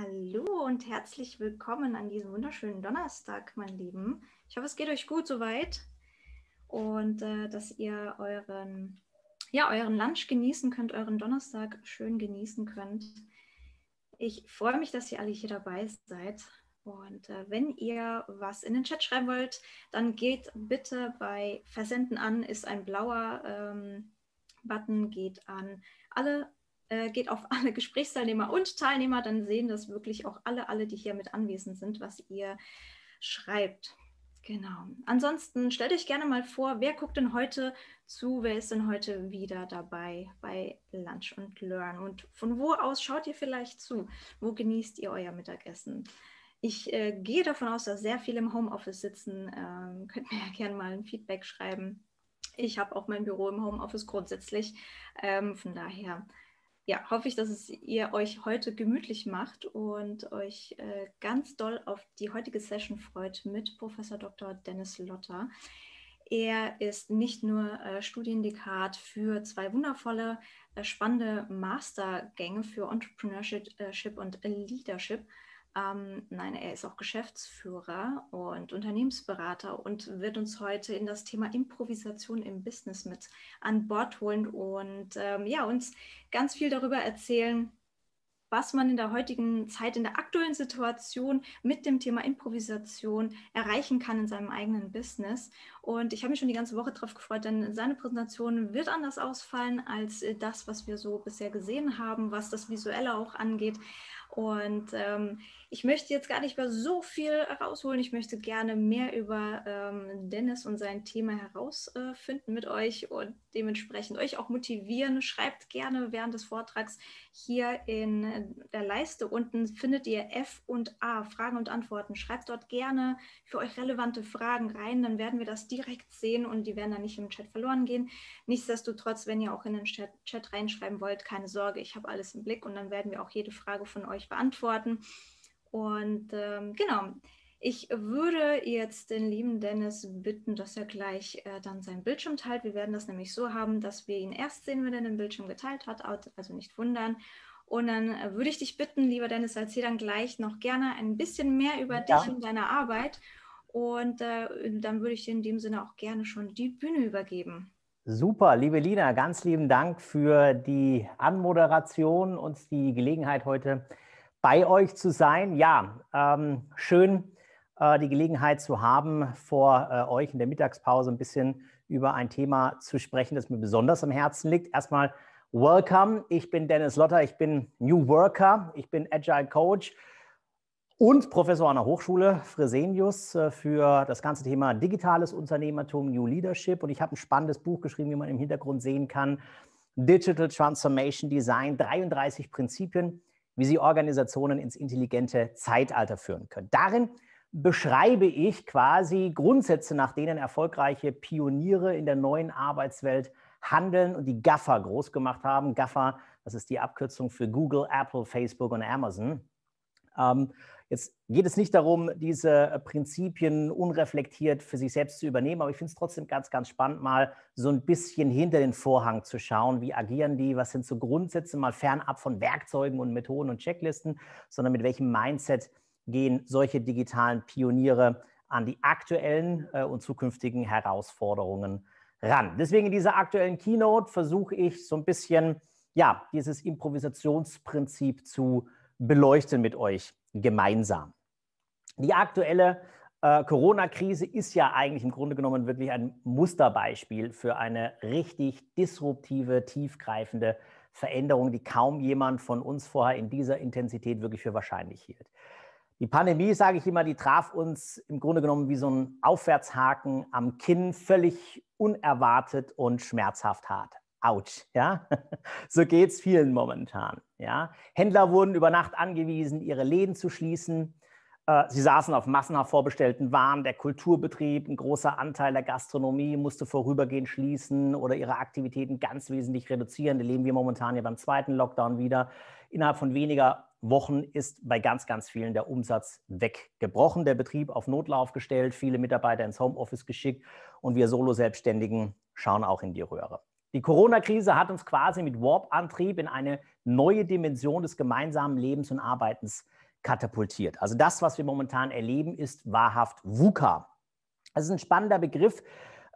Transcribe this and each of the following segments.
Hallo und herzlich willkommen an diesem wunderschönen Donnerstag, mein Lieben. Ich hoffe, es geht euch gut soweit und äh, dass ihr euren, ja, euren Lunch genießen könnt, euren Donnerstag schön genießen könnt. Ich freue mich, dass ihr alle hier dabei seid. Und äh, wenn ihr was in den Chat schreiben wollt, dann geht bitte bei Versenden an, ist ein blauer ähm, Button, geht an alle äh, geht auf alle Gesprächsteilnehmer und Teilnehmer, dann sehen das wirklich auch alle, alle, die hier mit anwesend sind, was ihr schreibt. Genau. Ansonsten stellt euch gerne mal vor, wer guckt denn heute zu, wer ist denn heute wieder dabei bei Lunch und Learn und von wo aus schaut ihr vielleicht zu? Wo genießt ihr euer Mittagessen? Ich äh, gehe davon aus, dass sehr viele im Homeoffice sitzen. Ähm, könnt mir ja gerne mal ein Feedback schreiben. Ich habe auch mein Büro im Homeoffice grundsätzlich. Ähm, von daher ja, hoffe ich, dass es ihr euch heute gemütlich macht und euch äh, ganz doll auf die heutige Session freut mit Professor Dr. Dennis Lotter. Er ist nicht nur äh, Studiendekat für zwei wundervolle, äh, spannende Mastergänge für Entrepreneurship äh, und Leadership, ähm, nein, er ist auch Geschäftsführer und Unternehmensberater und wird uns heute in das Thema Improvisation im Business mit an Bord holen und ähm, ja, uns ganz viel darüber erzählen, was man in der heutigen Zeit, in der aktuellen Situation mit dem Thema Improvisation erreichen kann in seinem eigenen Business. Und ich habe mich schon die ganze Woche darauf gefreut, denn seine Präsentation wird anders ausfallen als äh, das, was wir so bisher gesehen haben, was das Visuelle auch angeht. Und ähm, ich möchte jetzt gar nicht mehr so viel rausholen. Ich möchte gerne mehr über ähm, Dennis und sein Thema herausfinden äh, mit euch. Und dementsprechend euch auch motivieren. Schreibt gerne während des Vortrags hier in der Leiste unten findet ihr F und A, Fragen und Antworten. Schreibt dort gerne für euch relevante Fragen rein, dann werden wir das direkt sehen und die werden dann nicht im Chat verloren gehen. Nichtsdestotrotz, wenn ihr auch in den Chat, Chat reinschreiben wollt, keine Sorge, ich habe alles im Blick und dann werden wir auch jede Frage von euch beantworten. Und ähm, genau, ich würde jetzt den lieben Dennis bitten, dass er gleich äh, dann seinen Bildschirm teilt. Wir werden das nämlich so haben, dass wir ihn erst sehen, wenn er den Bildschirm geteilt hat, also nicht wundern. Und dann äh, würde ich dich bitten, lieber Dennis, erzähl dann gleich noch gerne ein bisschen mehr über ja. dich und deine Arbeit. Und äh, dann würde ich dir in dem Sinne auch gerne schon die Bühne übergeben. Super, liebe Lina, ganz lieben Dank für die Anmoderation und die Gelegenheit heute bei euch zu sein. Ja, ähm, schön äh, die Gelegenheit zu haben, vor äh, euch in der Mittagspause ein bisschen über ein Thema zu sprechen, das mir besonders am Herzen liegt. Erstmal welcome. Ich bin Dennis Lotter, ich bin New Worker, ich bin Agile Coach und Professor an der Hochschule Fresenius äh, für das ganze Thema digitales Unternehmertum, New Leadership. Und ich habe ein spannendes Buch geschrieben, wie man im Hintergrund sehen kann. Digital Transformation Design, 33 Prinzipien, wie Sie Organisationen ins intelligente Zeitalter führen können. Darin beschreibe ich quasi Grundsätze, nach denen erfolgreiche Pioniere in der neuen Arbeitswelt handeln und die GAFA groß gemacht haben. GAFA, das ist die Abkürzung für Google, Apple, Facebook und Amazon. Ähm, jetzt geht es nicht darum, diese Prinzipien unreflektiert für sich selbst zu übernehmen, aber ich finde es trotzdem ganz, ganz spannend, mal so ein bisschen hinter den Vorhang zu schauen. Wie agieren die? Was sind so Grundsätze, mal fernab von Werkzeugen und Methoden und Checklisten, sondern mit welchem Mindset gehen solche digitalen Pioniere an die aktuellen äh, und zukünftigen Herausforderungen ran. Deswegen in dieser aktuellen Keynote versuche ich so ein bisschen, ja, dieses Improvisationsprinzip zu beleuchten mit euch gemeinsam. Die aktuelle äh, Corona-Krise ist ja eigentlich im Grunde genommen wirklich ein Musterbeispiel für eine richtig disruptive, tiefgreifende Veränderung, die kaum jemand von uns vorher in dieser Intensität wirklich für wahrscheinlich hielt. Die Pandemie, sage ich immer, die traf uns im Grunde genommen wie so ein Aufwärtshaken am Kinn, völlig unerwartet und schmerzhaft hart. Autsch, ja. So geht es vielen momentan, ja. Händler wurden über Nacht angewiesen, ihre Läden zu schließen. Äh, sie saßen auf massenhaft vorbestellten Waren. Der Kulturbetrieb, ein großer Anteil der Gastronomie musste vorübergehend schließen oder ihre Aktivitäten ganz wesentlich reduzieren. Da leben wir momentan ja beim zweiten Lockdown wieder. Innerhalb von weniger Wochen ist bei ganz, ganz vielen der Umsatz weggebrochen. Der Betrieb auf Notlauf gestellt, viele Mitarbeiter ins Homeoffice geschickt und wir Solo-Selbstständigen schauen auch in die Röhre. Die Corona-Krise hat uns quasi mit Warp-Antrieb in eine neue Dimension des gemeinsamen Lebens und Arbeitens gebracht katapultiert. Also das, was wir momentan erleben, ist wahrhaft VUCA. Das ist ein spannender Begriff.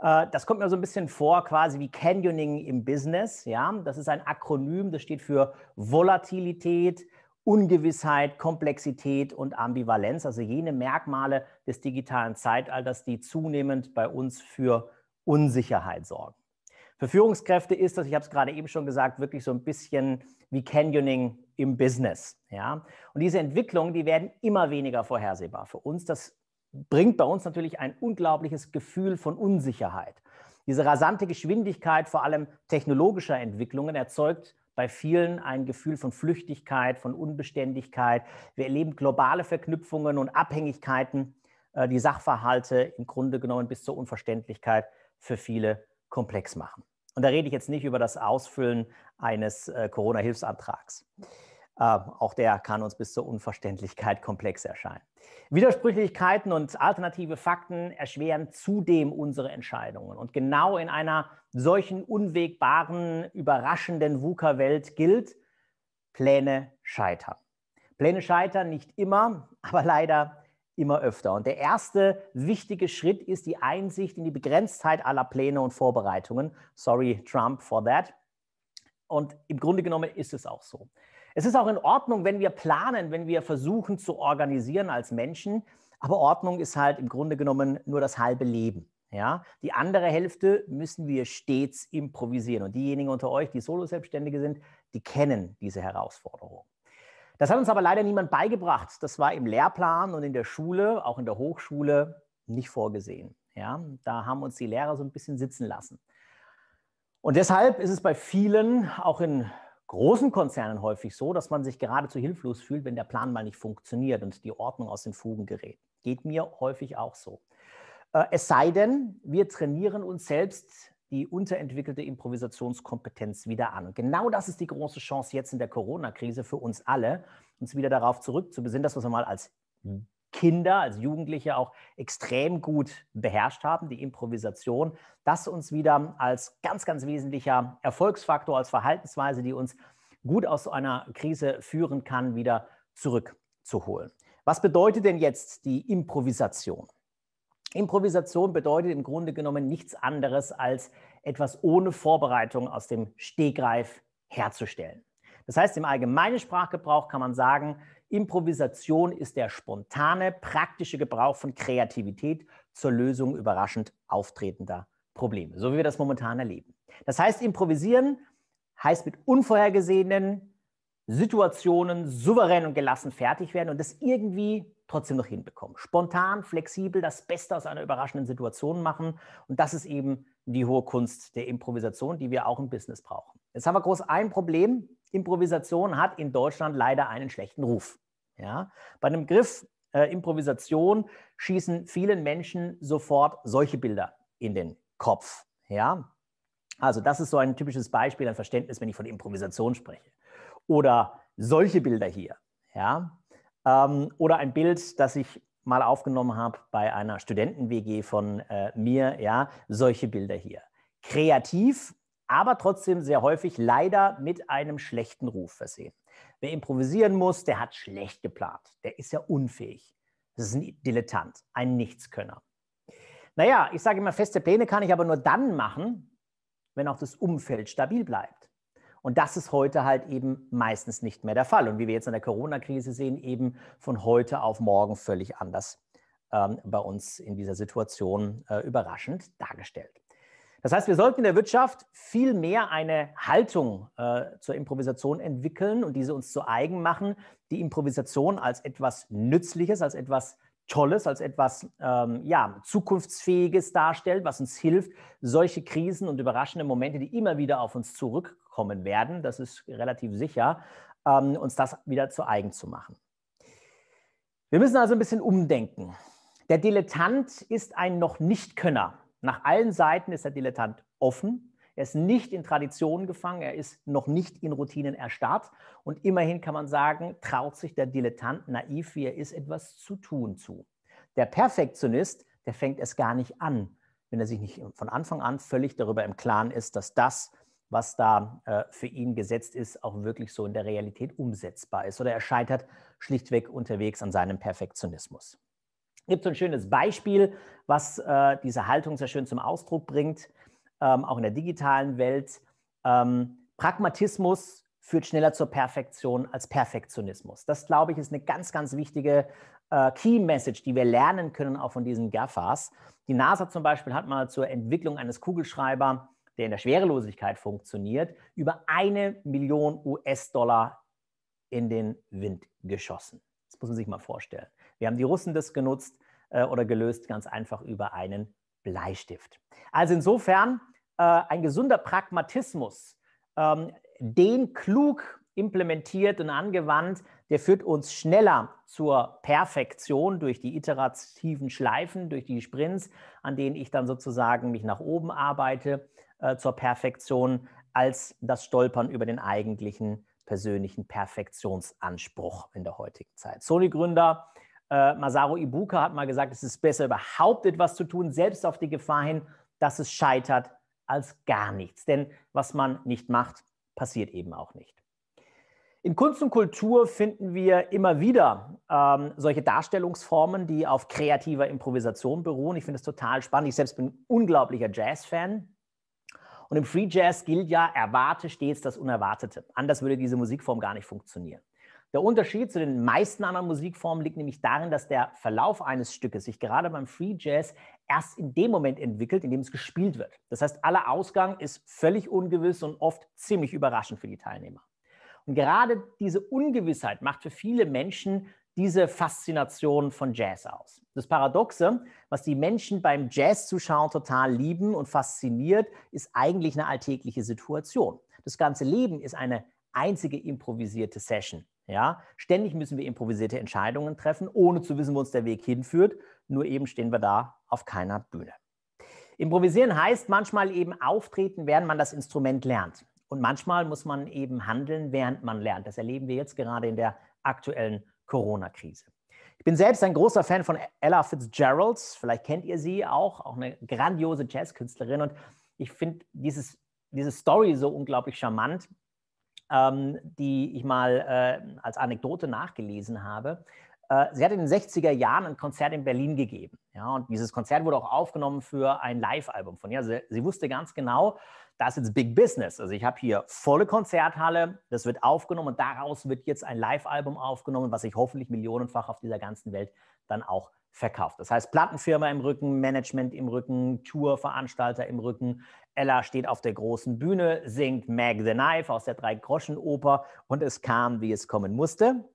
Äh, das kommt mir so ein bisschen vor, quasi wie Canyoning im Business. Ja, das ist ein Akronym, das steht für Volatilität, Ungewissheit, Komplexität und Ambivalenz, also jene Merkmale des digitalen Zeitalters, die zunehmend bei uns für Unsicherheit sorgen. Für Führungskräfte ist das, ich habe es gerade eben schon gesagt, wirklich so ein bisschen wie Canyoning im Business. Ja? Und diese Entwicklungen, die werden immer weniger vorhersehbar für uns. Das bringt bei uns natürlich ein unglaubliches Gefühl von Unsicherheit. Diese rasante Geschwindigkeit, vor allem technologischer Entwicklungen, erzeugt bei vielen ein Gefühl von Flüchtigkeit, von Unbeständigkeit. Wir erleben globale Verknüpfungen und Abhängigkeiten, äh, die Sachverhalte im Grunde genommen bis zur Unverständlichkeit für viele komplex machen. Und da rede ich jetzt nicht über das Ausfüllen eines äh, Corona-Hilfsantrags. Äh, auch der kann uns bis zur Unverständlichkeit komplex erscheinen. Widersprüchlichkeiten und alternative Fakten erschweren zudem unsere Entscheidungen. Und genau in einer solchen unwegbaren, überraschenden VUCA-Welt gilt, Pläne scheitern. Pläne scheitern nicht immer, aber leider immer öfter. Und der erste wichtige Schritt ist die Einsicht in die Begrenztheit aller Pläne und Vorbereitungen. Sorry, Trump, for that. Und im Grunde genommen ist es auch so. Es ist auch in Ordnung, wenn wir planen, wenn wir versuchen zu organisieren als Menschen. Aber Ordnung ist halt im Grunde genommen nur das halbe Leben. Ja, die andere Hälfte müssen wir stets improvisieren. Und diejenigen unter euch, die Solo-Selbstständige sind, die kennen diese Herausforderung. Das hat uns aber leider niemand beigebracht. Das war im Lehrplan und in der Schule, auch in der Hochschule, nicht vorgesehen. Ja, da haben uns die Lehrer so ein bisschen sitzen lassen. Und deshalb ist es bei vielen, auch in großen Konzernen häufig so, dass man sich geradezu hilflos fühlt, wenn der Plan mal nicht funktioniert und die Ordnung aus den Fugen gerät. Geht mir häufig auch so. Äh, es sei denn, wir trainieren uns selbst die unterentwickelte Improvisationskompetenz wieder an. Und genau das ist die große Chance jetzt in der Corona-Krise für uns alle, uns wieder darauf zurückzubesinnen, dass wir es mal als mhm. Kinder, als Jugendliche auch extrem gut beherrscht haben, die Improvisation, das uns wieder als ganz, ganz wesentlicher Erfolgsfaktor, als Verhaltensweise, die uns gut aus einer Krise führen kann, wieder zurückzuholen. Was bedeutet denn jetzt die Improvisation? Improvisation bedeutet im Grunde genommen nichts anderes als etwas ohne Vorbereitung aus dem Stegreif herzustellen. Das heißt, im allgemeinen Sprachgebrauch kann man sagen, Improvisation ist der spontane, praktische Gebrauch von Kreativität zur Lösung überraschend auftretender Probleme, so wie wir das momentan erleben. Das heißt, improvisieren heißt mit unvorhergesehenen Situationen souverän und gelassen fertig werden und das irgendwie trotzdem noch hinbekommen. Spontan, flexibel, das Beste aus einer überraschenden Situation machen. Und das ist eben die hohe Kunst der Improvisation, die wir auch im Business brauchen. Jetzt haben wir groß ein Problem. Improvisation hat in Deutschland leider einen schlechten Ruf. Ja? Bei einem Griff äh, Improvisation schießen vielen Menschen sofort solche Bilder in den Kopf. Ja? Also das ist so ein typisches Beispiel, ein Verständnis, wenn ich von Improvisation spreche. Oder solche Bilder hier. Ja? Ähm, oder ein Bild, das ich mal aufgenommen habe bei einer Studenten-WG von äh, mir. Ja, solche Bilder hier. Kreativ, aber trotzdem sehr häufig leider mit einem schlechten Ruf versehen. Wer improvisieren muss, der hat schlecht geplant. Der ist ja unfähig. Das ist ein Dilettant, ein Nichtskönner. Naja, ich sage immer, feste Pläne kann ich aber nur dann machen, wenn auch das Umfeld stabil bleibt. Und das ist heute halt eben meistens nicht mehr der Fall. Und wie wir jetzt in der Corona-Krise sehen, eben von heute auf morgen völlig anders ähm, bei uns in dieser Situation äh, überraschend dargestellt. Das heißt, wir sollten in der Wirtschaft viel mehr eine Haltung äh, zur Improvisation entwickeln und diese uns zu eigen machen, die Improvisation als etwas Nützliches, als etwas Tolles, als etwas ähm, ja, Zukunftsfähiges darstellt, was uns hilft, solche Krisen und überraschende Momente, die immer wieder auf uns zurückkommen werden, das ist relativ sicher, ähm, uns das wieder zu eigen zu machen. Wir müssen also ein bisschen umdenken. Der Dilettant ist ein noch nicht Könner. Nach allen Seiten ist der Dilettant offen, er ist nicht in Traditionen gefangen, er ist noch nicht in Routinen erstarrt. Und immerhin kann man sagen, traut sich der Dilettant, naiv wie er ist, etwas zu tun zu. Der Perfektionist, der fängt es gar nicht an, wenn er sich nicht von Anfang an völlig darüber im Klaren ist, dass das, was da äh, für ihn gesetzt ist, auch wirklich so in der Realität umsetzbar ist. Oder er scheitert schlichtweg unterwegs an seinem Perfektionismus. Es gibt so ein schönes Beispiel, was äh, diese Haltung sehr schön zum Ausdruck bringt ähm, auch in der digitalen Welt. Ähm, Pragmatismus führt schneller zur Perfektion als Perfektionismus. Das, glaube ich, ist eine ganz, ganz wichtige äh, Key-Message, die wir lernen können, auch von diesen GAFAs. Die NASA zum Beispiel hat mal zur Entwicklung eines Kugelschreiber, der in der Schwerelosigkeit funktioniert, über eine Million US-Dollar in den Wind geschossen. Das muss man sich mal vorstellen. Wir haben die Russen das genutzt äh, oder gelöst, ganz einfach über einen Bleistift. Also insofern äh, ein gesunder Pragmatismus, ähm, den klug implementiert und angewandt, der führt uns schneller zur Perfektion durch die iterativen Schleifen, durch die Sprints, an denen ich dann sozusagen mich nach oben arbeite, äh, zur Perfektion, als das Stolpern über den eigentlichen persönlichen Perfektionsanspruch in der heutigen Zeit. Sony-Gründer äh, Masaru Ibuka hat mal gesagt, es ist besser, überhaupt etwas zu tun, selbst auf die Gefahr hin, dass es scheitert, als gar nichts. Denn was man nicht macht, passiert eben auch nicht. In Kunst und Kultur finden wir immer wieder ähm, solche Darstellungsformen, die auf kreativer Improvisation beruhen. Ich finde es total spannend. Ich selbst bin ein unglaublicher Jazz-Fan. Und im Free Jazz gilt ja, erwarte stets das Unerwartete. Anders würde diese Musikform gar nicht funktionieren. Der Unterschied zu den meisten anderen Musikformen liegt nämlich darin, dass der Verlauf eines Stückes sich gerade beim Free Jazz erst in dem Moment entwickelt, in dem es gespielt wird. Das heißt, aller Ausgang ist völlig ungewiss und oft ziemlich überraschend für die Teilnehmer. Und gerade diese Ungewissheit macht für viele Menschen diese Faszination von Jazz aus. Das Paradoxe, was die Menschen beim Jazz zuschauen total lieben und fasziniert, ist eigentlich eine alltägliche Situation. Das ganze Leben ist eine einzige improvisierte Session. Ja, ständig müssen wir improvisierte Entscheidungen treffen, ohne zu wissen, wo uns der Weg hinführt. Nur eben stehen wir da auf keiner Bühne. Improvisieren heißt manchmal eben auftreten, während man das Instrument lernt. Und manchmal muss man eben handeln, während man lernt. Das erleben wir jetzt gerade in der aktuellen Corona-Krise. Ich bin selbst ein großer Fan von Ella Fitzgerald. Vielleicht kennt ihr sie auch, auch eine grandiose Jazzkünstlerin. Und ich finde diese Story so unglaublich charmant, ähm, die ich mal äh, als Anekdote nachgelesen habe. Äh, sie hat in den 60er Jahren ein Konzert in Berlin gegeben. Ja, und dieses Konzert wurde auch aufgenommen für ein Live-Album von ihr. Also sie wusste ganz genau, das ist jetzt Big Business. Also ich habe hier volle Konzerthalle, das wird aufgenommen und daraus wird jetzt ein Live-Album aufgenommen, was ich hoffentlich millionenfach auf dieser ganzen Welt dann auch verkauft. Das heißt, Plattenfirma im Rücken, Management im Rücken, Tourveranstalter im Rücken. Ella steht auf der großen Bühne, singt Mag the Knife aus der Drei-Groschen-Oper und es kam, wie es kommen musste.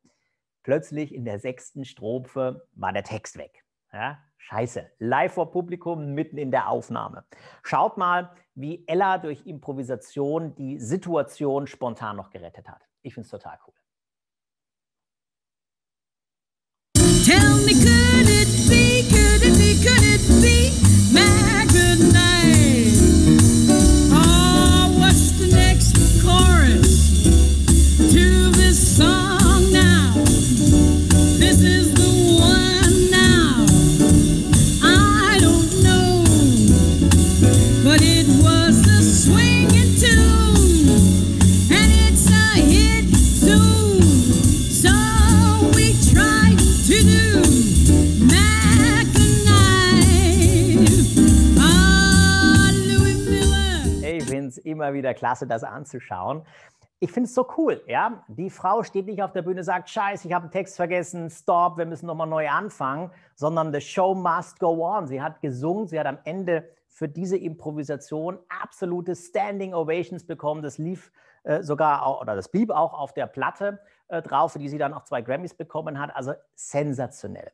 Plötzlich in der sechsten Strophe war der Text weg. Ja? Scheiße, live vor Publikum, mitten in der Aufnahme. Schaut mal, wie Ella durch Improvisation die Situation spontan noch gerettet hat. Ich finde es total cool. immer wieder klasse, das anzuschauen. Ich finde es so cool, ja. Die Frau steht nicht auf der Bühne, sagt, scheiße, ich habe einen Text vergessen, stop, wir müssen nochmal neu anfangen, sondern the show must go on. Sie hat gesungen, sie hat am Ende für diese Improvisation absolute Standing Ovations bekommen. Das lief äh, sogar, oder das blieb auch auf der Platte äh, drauf, für die sie dann auch zwei Grammys bekommen hat. Also sensationell.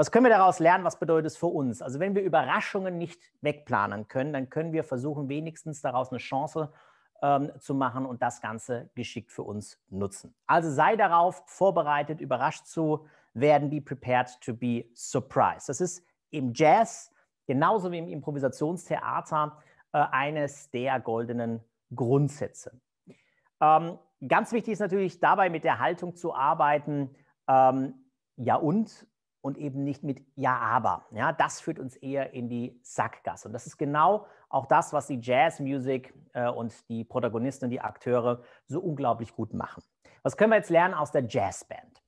Was können wir daraus lernen? Was bedeutet es für uns? Also wenn wir Überraschungen nicht wegplanen können, dann können wir versuchen, wenigstens daraus eine Chance ähm, zu machen und das Ganze geschickt für uns nutzen. Also sei darauf vorbereitet, überrascht zu werden. Be prepared to be surprised. Das ist im Jazz genauso wie im Improvisationstheater äh, eines der goldenen Grundsätze. Ähm, ganz wichtig ist natürlich dabei mit der Haltung zu arbeiten. Ähm, ja und und eben nicht mit Ja, aber. Ja, das führt uns eher in die Sackgasse. Und das ist genau auch das, was die Jazzmusik äh, und die Protagonisten, und die Akteure so unglaublich gut machen. Was können wir jetzt lernen aus der Jazzband?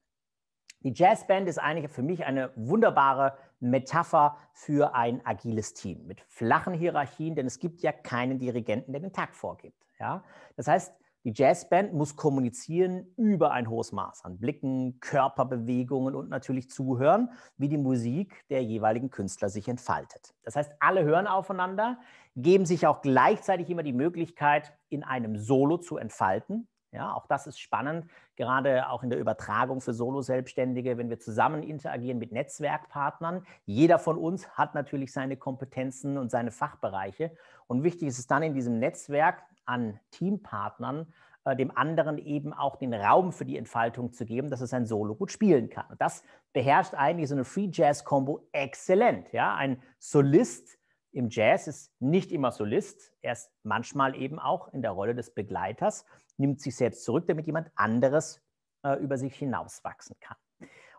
Die Jazzband ist eigentlich für mich eine wunderbare Metapher für ein agiles Team mit flachen Hierarchien, denn es gibt ja keinen Dirigenten, der den Takt vorgibt. Ja? Das heißt, die Jazzband muss kommunizieren über ein hohes Maß an Blicken, Körperbewegungen und natürlich zuhören, wie die Musik der jeweiligen Künstler sich entfaltet. Das heißt, alle hören aufeinander, geben sich auch gleichzeitig immer die Möglichkeit, in einem Solo zu entfalten. Ja, auch das ist spannend, gerade auch in der Übertragung für Solo-Selbstständige, wenn wir zusammen interagieren mit Netzwerkpartnern. Jeder von uns hat natürlich seine Kompetenzen und seine Fachbereiche. Und wichtig ist es dann in diesem Netzwerk an Teampartnern, äh, dem anderen eben auch den Raum für die Entfaltung zu geben, dass es ein Solo gut spielen kann. das beherrscht eigentlich so eine Free Jazz Combo exzellent. Ja, ein Solist im Jazz ist nicht immer Solist, er ist manchmal eben auch in der Rolle des Begleiters, nimmt sich selbst zurück, damit jemand anderes äh, über sich hinauswachsen kann.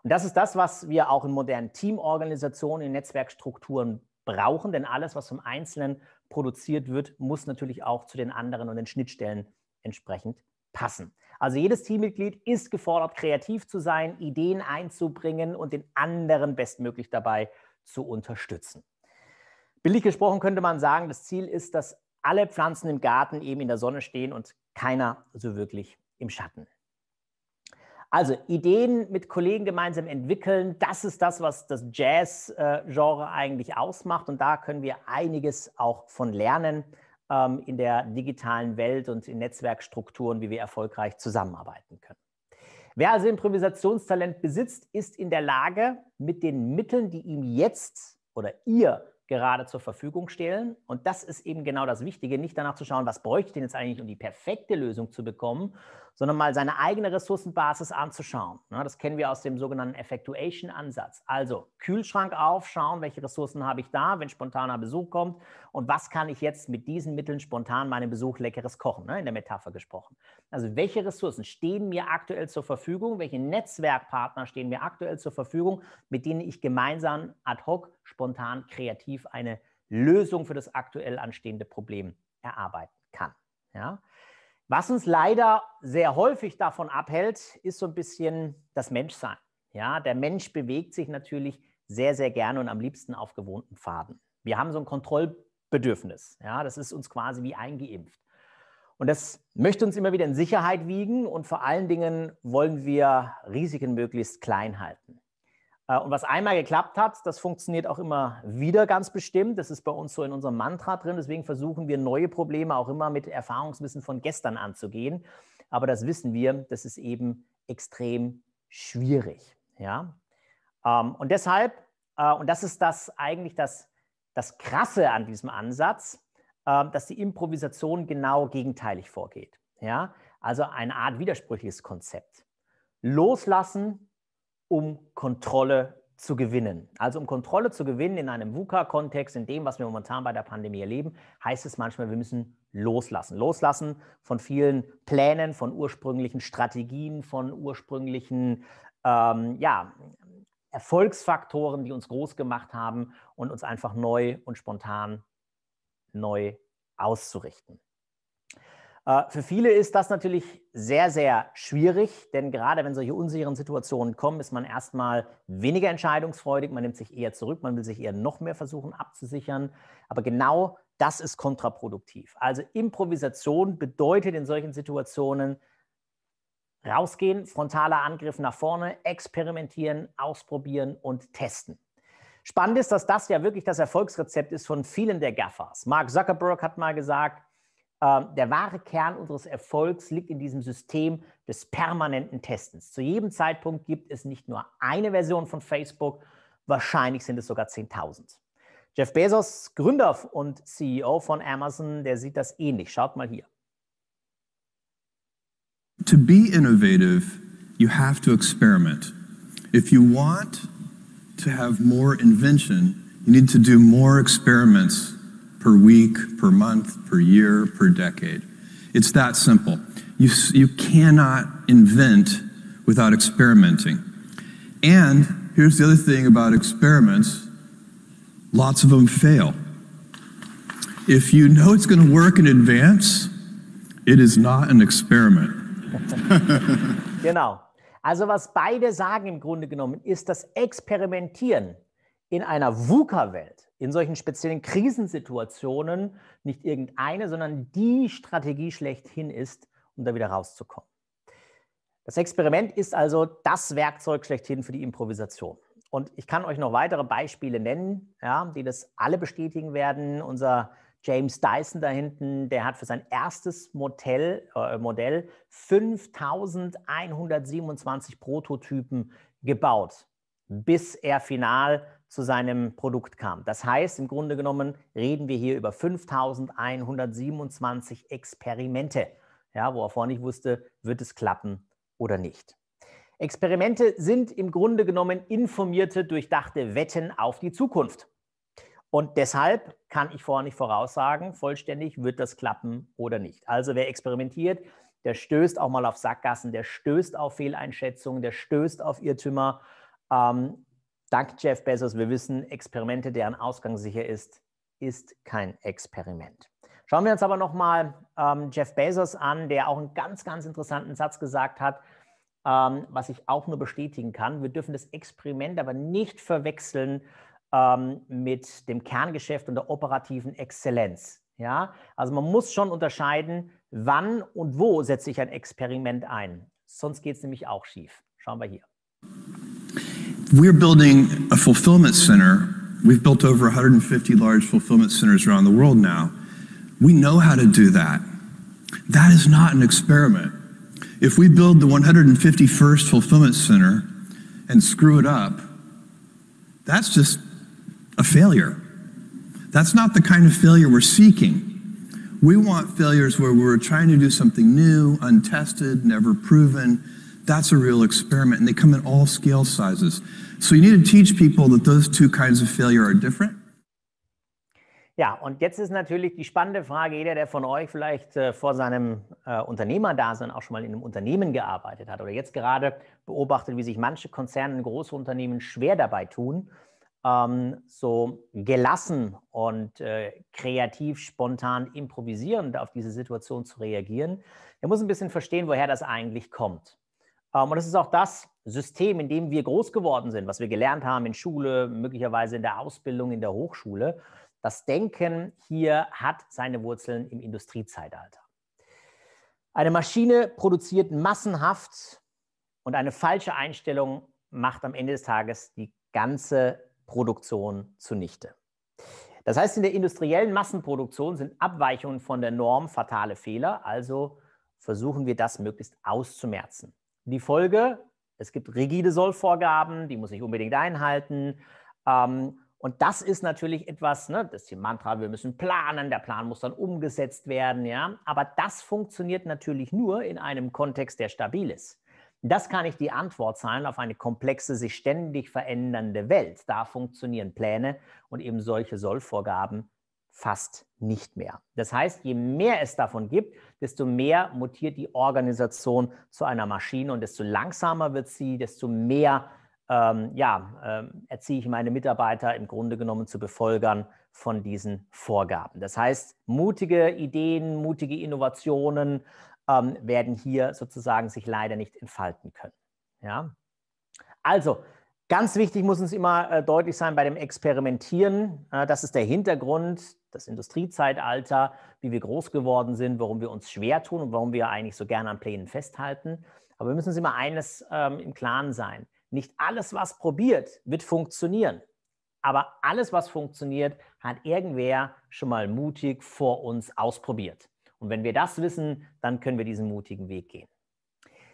Und das ist das, was wir auch in modernen Teamorganisationen, in Netzwerkstrukturen brauchen, denn alles, was vom Einzelnen produziert wird, muss natürlich auch zu den anderen und den Schnittstellen entsprechend passen. Also jedes Teammitglied ist gefordert, kreativ zu sein, Ideen einzubringen und den anderen bestmöglich dabei zu unterstützen. Billig gesprochen könnte man sagen, das Ziel ist, dass alle Pflanzen im Garten eben in der Sonne stehen und keiner so wirklich im Schatten. Also Ideen mit Kollegen gemeinsam entwickeln, das ist das, was das Jazz-Genre eigentlich ausmacht. Und da können wir einiges auch von lernen ähm, in der digitalen Welt und in Netzwerkstrukturen, wie wir erfolgreich zusammenarbeiten können. Wer also Improvisationstalent besitzt, ist in der Lage, mit den Mitteln, die ihm jetzt oder ihr gerade zur Verfügung stehen, Und das ist eben genau das Wichtige, nicht danach zu schauen, was bräuchte ich denn jetzt eigentlich, um die perfekte Lösung zu bekommen, sondern mal seine eigene Ressourcenbasis anzuschauen. Ne, das kennen wir aus dem sogenannten Effectuation-Ansatz. Also Kühlschrank aufschauen, welche Ressourcen habe ich da, wenn spontaner Besuch kommt und was kann ich jetzt mit diesen Mitteln spontan meinem Besuch leckeres kochen, ne, in der Metapher gesprochen. Also welche Ressourcen stehen mir aktuell zur Verfügung, welche Netzwerkpartner stehen mir aktuell zur Verfügung, mit denen ich gemeinsam ad hoc, spontan, kreativ eine Lösung für das aktuell anstehende Problem erarbeiten kann. Ja? Was uns leider sehr häufig davon abhält, ist so ein bisschen das Menschsein. Ja, der Mensch bewegt sich natürlich sehr, sehr gerne und am liebsten auf gewohnten Pfaden. Wir haben so ein Kontrollbedürfnis. Ja, das ist uns quasi wie eingeimpft. Und das möchte uns immer wieder in Sicherheit wiegen und vor allen Dingen wollen wir Risiken möglichst klein halten. Äh, und was einmal geklappt hat, das funktioniert auch immer wieder ganz bestimmt. Das ist bei uns so in unserem Mantra drin. Deswegen versuchen wir, neue Probleme auch immer mit Erfahrungswissen von gestern anzugehen. Aber das wissen wir, das ist eben extrem schwierig. Ja? Ähm, und deshalb, äh, und das ist das eigentlich das, das Krasse an diesem Ansatz, äh, dass die Improvisation genau gegenteilig vorgeht. Ja? Also eine Art widersprüchliches Konzept. Loslassen um Kontrolle zu gewinnen. Also um Kontrolle zu gewinnen in einem VUCA-Kontext, in dem, was wir momentan bei der Pandemie erleben, heißt es manchmal, wir müssen loslassen. Loslassen von vielen Plänen, von ursprünglichen Strategien, von ursprünglichen ähm, ja, Erfolgsfaktoren, die uns groß gemacht haben und uns einfach neu und spontan neu auszurichten. Äh, für viele ist das natürlich sehr, sehr schwierig, denn gerade wenn solche unsicheren Situationen kommen, ist man erstmal weniger entscheidungsfreudig, man nimmt sich eher zurück, man will sich eher noch mehr versuchen abzusichern. Aber genau das ist kontraproduktiv. Also Improvisation bedeutet in solchen Situationen rausgehen, frontaler Angriff nach vorne, experimentieren, ausprobieren und testen. Spannend ist, dass das ja wirklich das Erfolgsrezept ist von vielen der Gaffers. Mark Zuckerberg hat mal gesagt, ähm, der wahre Kern unseres Erfolgs liegt in diesem System des permanenten Testens. Zu jedem Zeitpunkt gibt es nicht nur eine Version von Facebook, wahrscheinlich sind es sogar 10.000. Jeff Bezos, Gründer und CEO von Amazon, der sieht das ähnlich. Schaut mal hier. To be innovative, you have to experiment. If you want to have more invention, you need to do more experiments per week, per month, per year, per decade. It's that simple. You, you cannot invent without experimenting. And here's the other thing about experiments lots of them fail. If you know it's going to work in advance, it is not an experiment. genau. Also was beide sagen im Grunde genommen, ist das Experimentieren in einer VUCA-Welt in solchen speziellen Krisensituationen nicht irgendeine, sondern die Strategie schlechthin ist, um da wieder rauszukommen. Das Experiment ist also das Werkzeug schlechthin für die Improvisation. Und ich kann euch noch weitere Beispiele nennen, ja, die das alle bestätigen werden. Unser James Dyson da hinten, der hat für sein erstes Modell, äh, Modell 5127 Prototypen gebaut, bis er final zu seinem Produkt kam. Das heißt, im Grunde genommen reden wir hier über 5127 Experimente, ja, wo er vorher nicht wusste, wird es klappen oder nicht. Experimente sind im Grunde genommen informierte, durchdachte Wetten auf die Zukunft. Und deshalb kann ich vorher nicht voraussagen, vollständig wird das klappen oder nicht. Also wer experimentiert, der stößt auch mal auf Sackgassen, der stößt auf Fehleinschätzungen, der stößt auf Irrtümer. Ähm, Dank Jeff Bezos, wir wissen, Experimente, deren Ausgang sicher ist, ist kein Experiment. Schauen wir uns aber nochmal ähm, Jeff Bezos an, der auch einen ganz, ganz interessanten Satz gesagt hat, ähm, was ich auch nur bestätigen kann. Wir dürfen das Experiment aber nicht verwechseln ähm, mit dem Kerngeschäft und der operativen Exzellenz. Ja? Also man muss schon unterscheiden, wann und wo setze ich ein Experiment ein. Sonst geht es nämlich auch schief. Schauen wir hier. We're building a fulfillment center. We've built over 150 large fulfillment centers around the world now. We know how to do that. That is not an experiment. If we build the 151st fulfillment center and screw it up, that's just a failure. That's not the kind of failure we're seeking. We want failures where we're trying to do something new, untested, never proven, That's a real experiment, and they come in all scale sizes. So you need to teach people that those two kinds of failure are different. Ja, und jetzt ist natürlich die spannende Frage, jeder, der von euch vielleicht äh, vor seinem äh, Unternehmerdasein auch schon mal in einem Unternehmen gearbeitet hat oder jetzt gerade beobachtet, wie sich manche Konzerne, und große Unternehmen schwer dabei tun, ähm, so gelassen und äh, kreativ, spontan, improvisierend auf diese Situation zu reagieren, der muss ein bisschen verstehen, woher das eigentlich kommt. Ähm, und das ist auch das System, in dem wir groß geworden sind, was wir gelernt haben in Schule, möglicherweise in der Ausbildung, in der Hochschule. Das Denken hier hat seine Wurzeln im Industriezeitalter. Eine Maschine produziert massenhaft und eine falsche Einstellung macht am Ende des Tages die ganze Produktion zunichte. Das heißt, in der industriellen Massenproduktion sind Abweichungen von der Norm fatale Fehler, also versuchen wir das möglichst auszumerzen. Die Folge, es gibt rigide Sollvorgaben, die muss ich unbedingt einhalten. Ähm, und das ist natürlich etwas, ne, das ist die Mantra, wir müssen planen, der Plan muss dann umgesetzt werden, ja. Aber das funktioniert natürlich nur in einem Kontext, der stabil ist. Das kann nicht die Antwort sein auf eine komplexe, sich ständig verändernde Welt. Da funktionieren Pläne und eben solche Sollvorgaben fast nicht mehr. Das heißt, je mehr es davon gibt, desto mehr mutiert die Organisation zu einer Maschine und desto langsamer wird sie, desto mehr ähm, ja, äh, erziehe ich meine Mitarbeiter im Grunde genommen zu Befolgern von diesen Vorgaben. Das heißt, mutige Ideen, mutige Innovationen ähm, werden hier sozusagen sich leider nicht entfalten können. Ja? Also, Ganz wichtig muss uns immer äh, deutlich sein bei dem Experimentieren. Äh, das ist der Hintergrund das Industriezeitalter, wie wir groß geworden sind, warum wir uns schwer tun und warum wir eigentlich so gerne an Plänen festhalten. Aber wir müssen uns immer eines ähm, im Klaren sein. Nicht alles, was probiert, wird funktionieren. Aber alles, was funktioniert, hat irgendwer schon mal mutig vor uns ausprobiert. Und wenn wir das wissen, dann können wir diesen mutigen Weg gehen.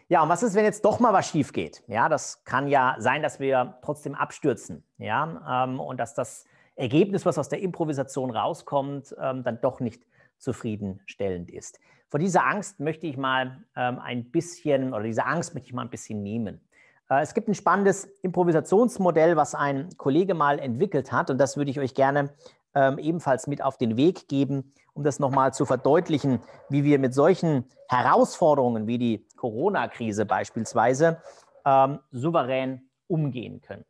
Ja, und was ist, wenn jetzt doch mal was schief geht? Ja, das kann ja sein, dass wir trotzdem abstürzen. Ja, ähm, und dass das Ergebnis, was aus der Improvisation rauskommt, ähm, dann doch nicht zufriedenstellend ist. Vor dieser Angst möchte ich mal ähm, ein bisschen, oder diese Angst möchte ich mal ein bisschen nehmen. Äh, es gibt ein spannendes Improvisationsmodell, was ein Kollege mal entwickelt hat, und das würde ich euch gerne ähm, ebenfalls mit auf den Weg geben, um das nochmal zu verdeutlichen, wie wir mit solchen Herausforderungen wie die Corona-Krise beispielsweise ähm, souverän umgehen können.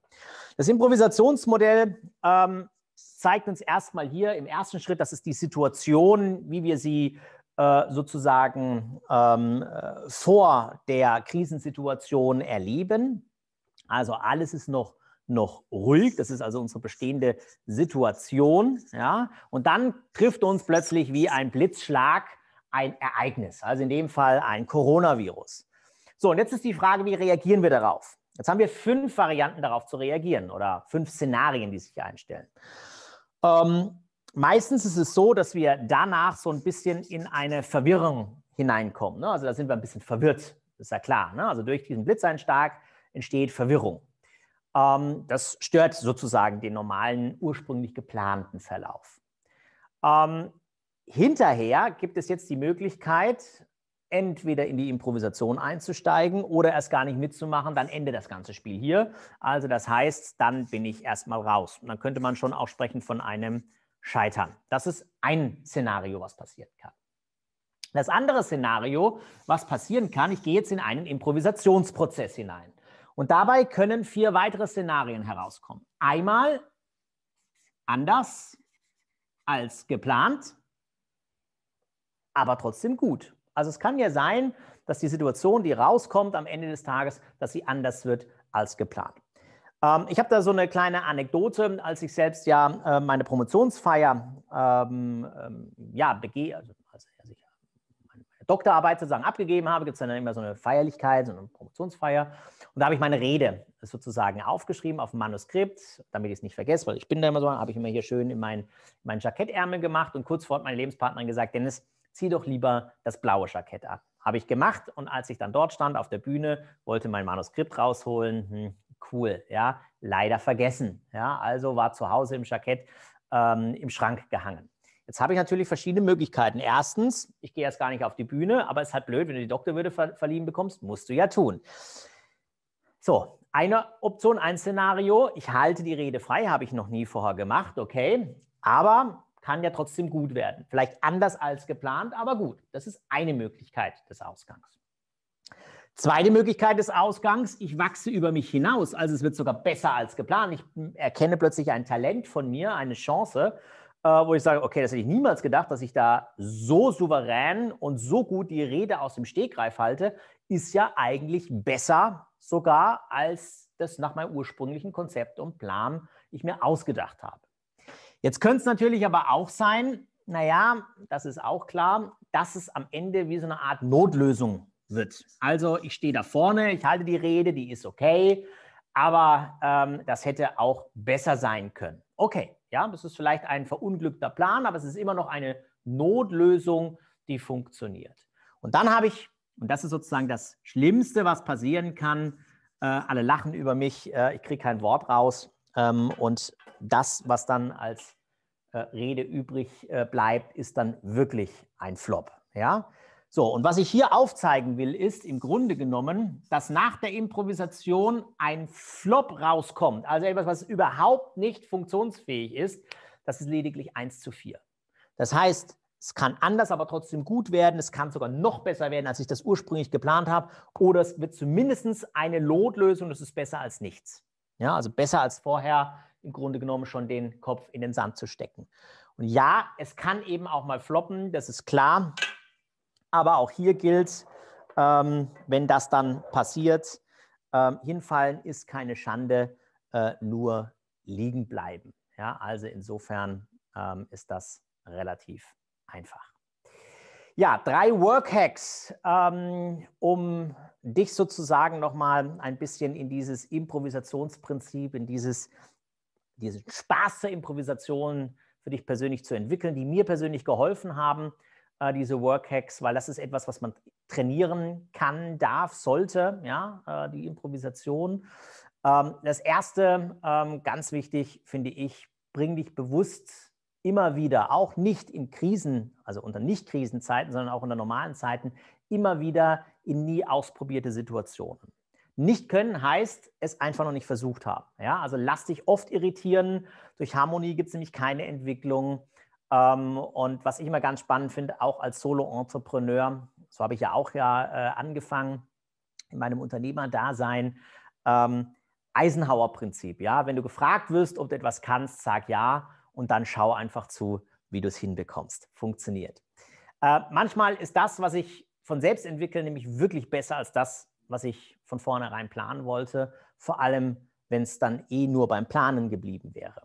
Das Improvisationsmodell ähm, zeigt uns erstmal hier im ersten Schritt, das ist die Situation, wie wir sie äh, sozusagen ähm, äh, vor der Krisensituation erleben. Also alles ist noch, noch ruhig, das ist also unsere bestehende Situation. Ja? Und dann trifft uns plötzlich wie ein Blitzschlag ein Ereignis, also in dem Fall ein Coronavirus. So, und jetzt ist die Frage, wie reagieren wir darauf? Jetzt haben wir fünf Varianten darauf zu reagieren oder fünf Szenarien, die sich einstellen. Ähm, meistens ist es so, dass wir danach so ein bisschen in eine Verwirrung hineinkommen. Ne? Also da sind wir ein bisschen verwirrt, ist ja klar. Ne? Also durch diesen Blitzeinschlag entsteht Verwirrung. Ähm, das stört sozusagen den normalen, ursprünglich geplanten Verlauf. Ähm, hinterher gibt es jetzt die Möglichkeit, entweder in die Improvisation einzusteigen oder erst gar nicht mitzumachen, dann endet das ganze Spiel hier. Also das heißt, dann bin ich erstmal raus. Und dann könnte man schon auch sprechen von einem Scheitern. Das ist ein Szenario, was passieren kann. Das andere Szenario, was passieren kann, ich gehe jetzt in einen Improvisationsprozess hinein. Und dabei können vier weitere Szenarien herauskommen. Einmal anders als geplant, aber trotzdem gut. Also es kann ja sein, dass die Situation, die rauskommt am Ende des Tages, dass sie anders wird als geplant. Ähm, ich habe da so eine kleine Anekdote, als ich selbst ja äh, meine Promotionsfeier ähm, ähm, ja, begehe, also, also, also ich meine Doktorarbeit sozusagen abgegeben habe, gibt es dann immer so eine Feierlichkeit, so eine Promotionsfeier. Und da habe ich meine Rede sozusagen aufgeschrieben auf ein Manuskript, damit ich es nicht vergesse, weil ich bin da immer so, habe ich immer hier schön in meinen mein Jackettärmel gemacht und kurz vor meinen meine Lebenspartnerin gesagt, Dennis, zieh doch lieber das blaue Jackett an. Habe ich gemacht und als ich dann dort stand auf der Bühne, wollte mein Manuskript rausholen, hm, cool, ja, leider vergessen. Ja, also war zu Hause im Jackett ähm, im Schrank gehangen. Jetzt habe ich natürlich verschiedene Möglichkeiten. Erstens, ich gehe erst gar nicht auf die Bühne, aber es ist halt blöd, wenn du die Doktorwürde ver verliehen bekommst, musst du ja tun. So, eine Option, ein Szenario, ich halte die Rede frei, habe ich noch nie vorher gemacht, okay, aber kann ja trotzdem gut werden. Vielleicht anders als geplant, aber gut. Das ist eine Möglichkeit des Ausgangs. Zweite Möglichkeit des Ausgangs, ich wachse über mich hinaus, also es wird sogar besser als geplant. Ich erkenne plötzlich ein Talent von mir, eine Chance, äh, wo ich sage, okay, das hätte ich niemals gedacht, dass ich da so souverän und so gut die Rede aus dem Stegreif halte, ist ja eigentlich besser sogar als das nach meinem ursprünglichen Konzept und Plan ich mir ausgedacht habe. Jetzt könnte es natürlich aber auch sein, naja, das ist auch klar, dass es am Ende wie so eine Art Notlösung wird. Also ich stehe da vorne, ich halte die Rede, die ist okay, aber ähm, das hätte auch besser sein können. Okay, ja, das ist vielleicht ein verunglückter Plan, aber es ist immer noch eine Notlösung, die funktioniert. Und dann habe ich, und das ist sozusagen das Schlimmste, was passieren kann, äh, alle lachen über mich, äh, ich kriege kein Wort raus ähm, und das, was dann als äh, Rede übrig äh, bleibt, ist dann wirklich ein Flop. Ja? So, und was ich hier aufzeigen will, ist im Grunde genommen, dass nach der Improvisation ein Flop rauskommt, also etwas, was überhaupt nicht funktionsfähig ist, das ist lediglich 1 zu 4. Das heißt, es kann anders, aber trotzdem gut werden. Es kann sogar noch besser werden, als ich das ursprünglich geplant habe. Oder es wird zumindest eine Lotlösung, das ist besser als nichts. Ja, also besser als vorher im Grunde genommen schon den Kopf in den Sand zu stecken. Und ja, es kann eben auch mal floppen, das ist klar. Aber auch hier gilt, ähm, wenn das dann passiert, ähm, hinfallen ist keine Schande, äh, nur liegen bleiben. Ja, also insofern ähm, ist das relativ einfach. Ja, drei Workhacks, ähm, um dich sozusagen nochmal ein bisschen in dieses Improvisationsprinzip, in dieses diesen Spaß zur Improvisation für dich persönlich zu entwickeln, die mir persönlich geholfen haben, äh, diese Workhacks, weil das ist etwas, was man trainieren kann, darf, sollte, ja, äh, die Improvisation. Ähm, das erste, ähm, ganz wichtig, finde ich, bring dich bewusst immer wieder, auch nicht in Krisen, also unter Nicht-Krisenzeiten, sondern auch unter normalen Zeiten, immer wieder in nie ausprobierte Situationen. Nicht können heißt, es einfach noch nicht versucht haben. Ja, also lass dich oft irritieren. Durch Harmonie gibt es nämlich keine Entwicklung. Ähm, und was ich immer ganz spannend finde, auch als Solo-Entrepreneur, so habe ich ja auch ja äh, angefangen in meinem Unternehmerdasein, ähm, Eisenhower-Prinzip. Ja, wenn du gefragt wirst, ob du etwas kannst, sag ja und dann schau einfach zu, wie du es hinbekommst. Funktioniert. Äh, manchmal ist das, was ich von selbst entwickle, nämlich wirklich besser als das, was ich von vornherein planen wollte, vor allem wenn es dann eh nur beim Planen geblieben wäre.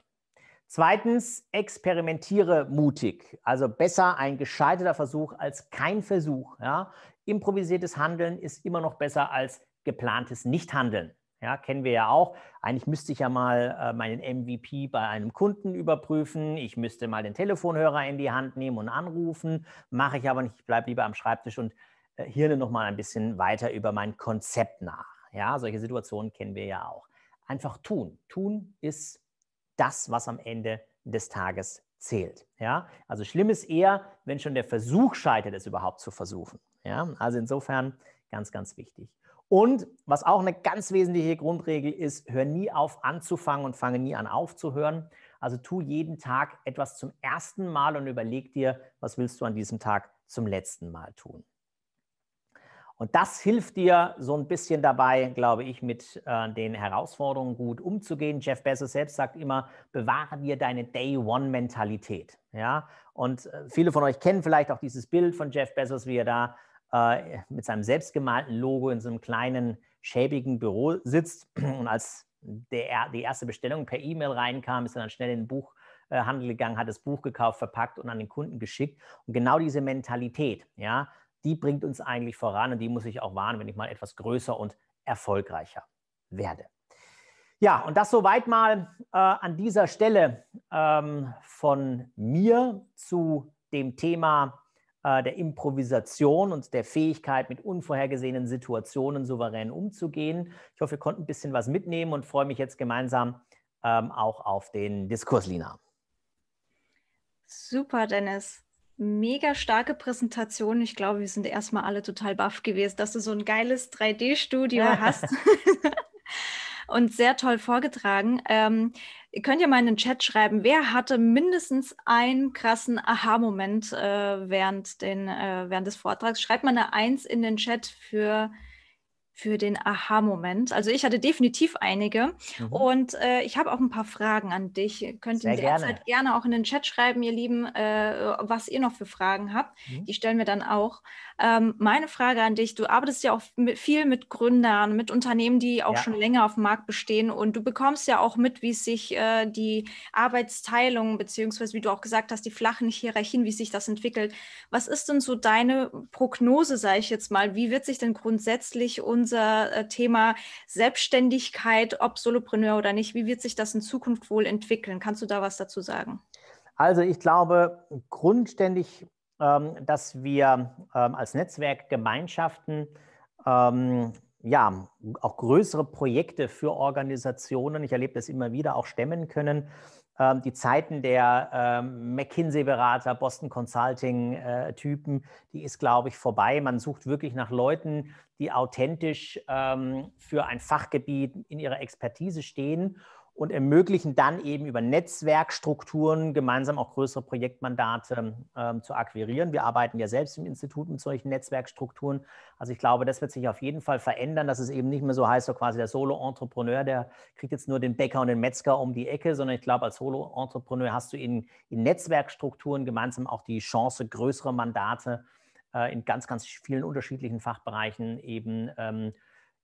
Zweitens, experimentiere mutig. Also besser ein gescheiterter Versuch als kein Versuch. Ja? Improvisiertes Handeln ist immer noch besser als geplantes Nichthandeln. Ja, kennen wir ja auch. Eigentlich müsste ich ja mal äh, meinen MVP bei einem Kunden überprüfen. Ich müsste mal den Telefonhörer in die Hand nehmen und anrufen. Mache ich aber nicht. Ich bleibe lieber am Schreibtisch und äh, Hirne nochmal ein bisschen weiter über mein Konzept nach. Ja, solche Situationen kennen wir ja auch. Einfach tun. Tun ist das, was am Ende des Tages zählt. Ja, also schlimm ist eher, wenn schon der Versuch scheitert, es überhaupt zu versuchen. Ja, also insofern ganz, ganz wichtig. Und was auch eine ganz wesentliche Grundregel ist, hör nie auf anzufangen und fange nie an aufzuhören. Also tu jeden Tag etwas zum ersten Mal und überleg dir, was willst du an diesem Tag zum letzten Mal tun. Und das hilft dir so ein bisschen dabei, glaube ich, mit äh, den Herausforderungen gut umzugehen. Jeff Bezos selbst sagt immer, bewahre dir deine Day-One-Mentalität. Ja? Und äh, viele von euch kennen vielleicht auch dieses Bild von Jeff Bezos, wie er da äh, mit seinem selbstgemalten Logo in so einem kleinen, schäbigen Büro sitzt. Und als der, die erste Bestellung per E-Mail reinkam, ist er dann schnell in den Buchhandel Handel gegangen, hat das Buch gekauft, verpackt und an den Kunden geschickt. Und genau diese Mentalität, ja, die bringt uns eigentlich voran und die muss ich auch wahren, wenn ich mal etwas größer und erfolgreicher werde. Ja, und das soweit mal äh, an dieser Stelle ähm, von mir zu dem Thema äh, der Improvisation und der Fähigkeit, mit unvorhergesehenen Situationen souverän umzugehen. Ich hoffe, ihr konntet ein bisschen was mitnehmen und freue mich jetzt gemeinsam ähm, auch auf den Diskurs, Lina. Super, Dennis mega starke Präsentation. Ich glaube, wir sind erstmal alle total baff gewesen, dass du so ein geiles 3D-Studio ja. hast. und sehr toll vorgetragen. Ähm, ihr könnt ja mal in den Chat schreiben, wer hatte mindestens einen krassen Aha-Moment äh, während, äh, während des Vortrags? Schreibt mal eine Eins in den Chat für für den Aha-Moment. Also ich hatte definitiv einige mhm. und äh, ich habe auch ein paar Fragen an dich. Könnt ihr derzeit gerne auch in den Chat schreiben, ihr Lieben, äh, was ihr noch für Fragen habt. Mhm. Die stellen wir dann auch. Ähm, meine Frage an dich, du arbeitest ja auch mit, viel mit Gründern, mit Unternehmen, die auch ja. schon länger auf dem Markt bestehen und du bekommst ja auch mit, wie sich äh, die Arbeitsteilung beziehungsweise wie du auch gesagt hast, die flachen Hierarchien, wie sich das entwickelt. Was ist denn so deine Prognose, sage ich jetzt mal? Wie wird sich denn grundsätzlich unser äh, Thema Selbstständigkeit, ob Solopreneur oder nicht, wie wird sich das in Zukunft wohl entwickeln? Kannst du da was dazu sagen? Also ich glaube, grundständig ähm, dass wir ähm, als Netzwerkgemeinschaften ähm, ja, auch größere Projekte für Organisationen, ich erlebe das immer wieder, auch stemmen können. Ähm, die Zeiten der ähm, McKinsey-Berater, Boston Consulting-Typen, äh, die ist, glaube ich, vorbei. Man sucht wirklich nach Leuten, die authentisch ähm, für ein Fachgebiet in ihrer Expertise stehen und ermöglichen dann eben über Netzwerkstrukturen gemeinsam auch größere Projektmandate ähm, zu akquirieren. Wir arbeiten ja selbst im Institut mit solchen Netzwerkstrukturen. Also ich glaube, das wird sich auf jeden Fall verändern, dass es eben nicht mehr so heißt, so quasi der Solo-Entrepreneur, der kriegt jetzt nur den Bäcker und den Metzger um die Ecke, sondern ich glaube, als Solo-Entrepreneur hast du in, in, Netzwerkstrukturen gemeinsam auch die Chance, größere Mandate äh, in ganz, ganz vielen unterschiedlichen Fachbereichen eben zu ähm,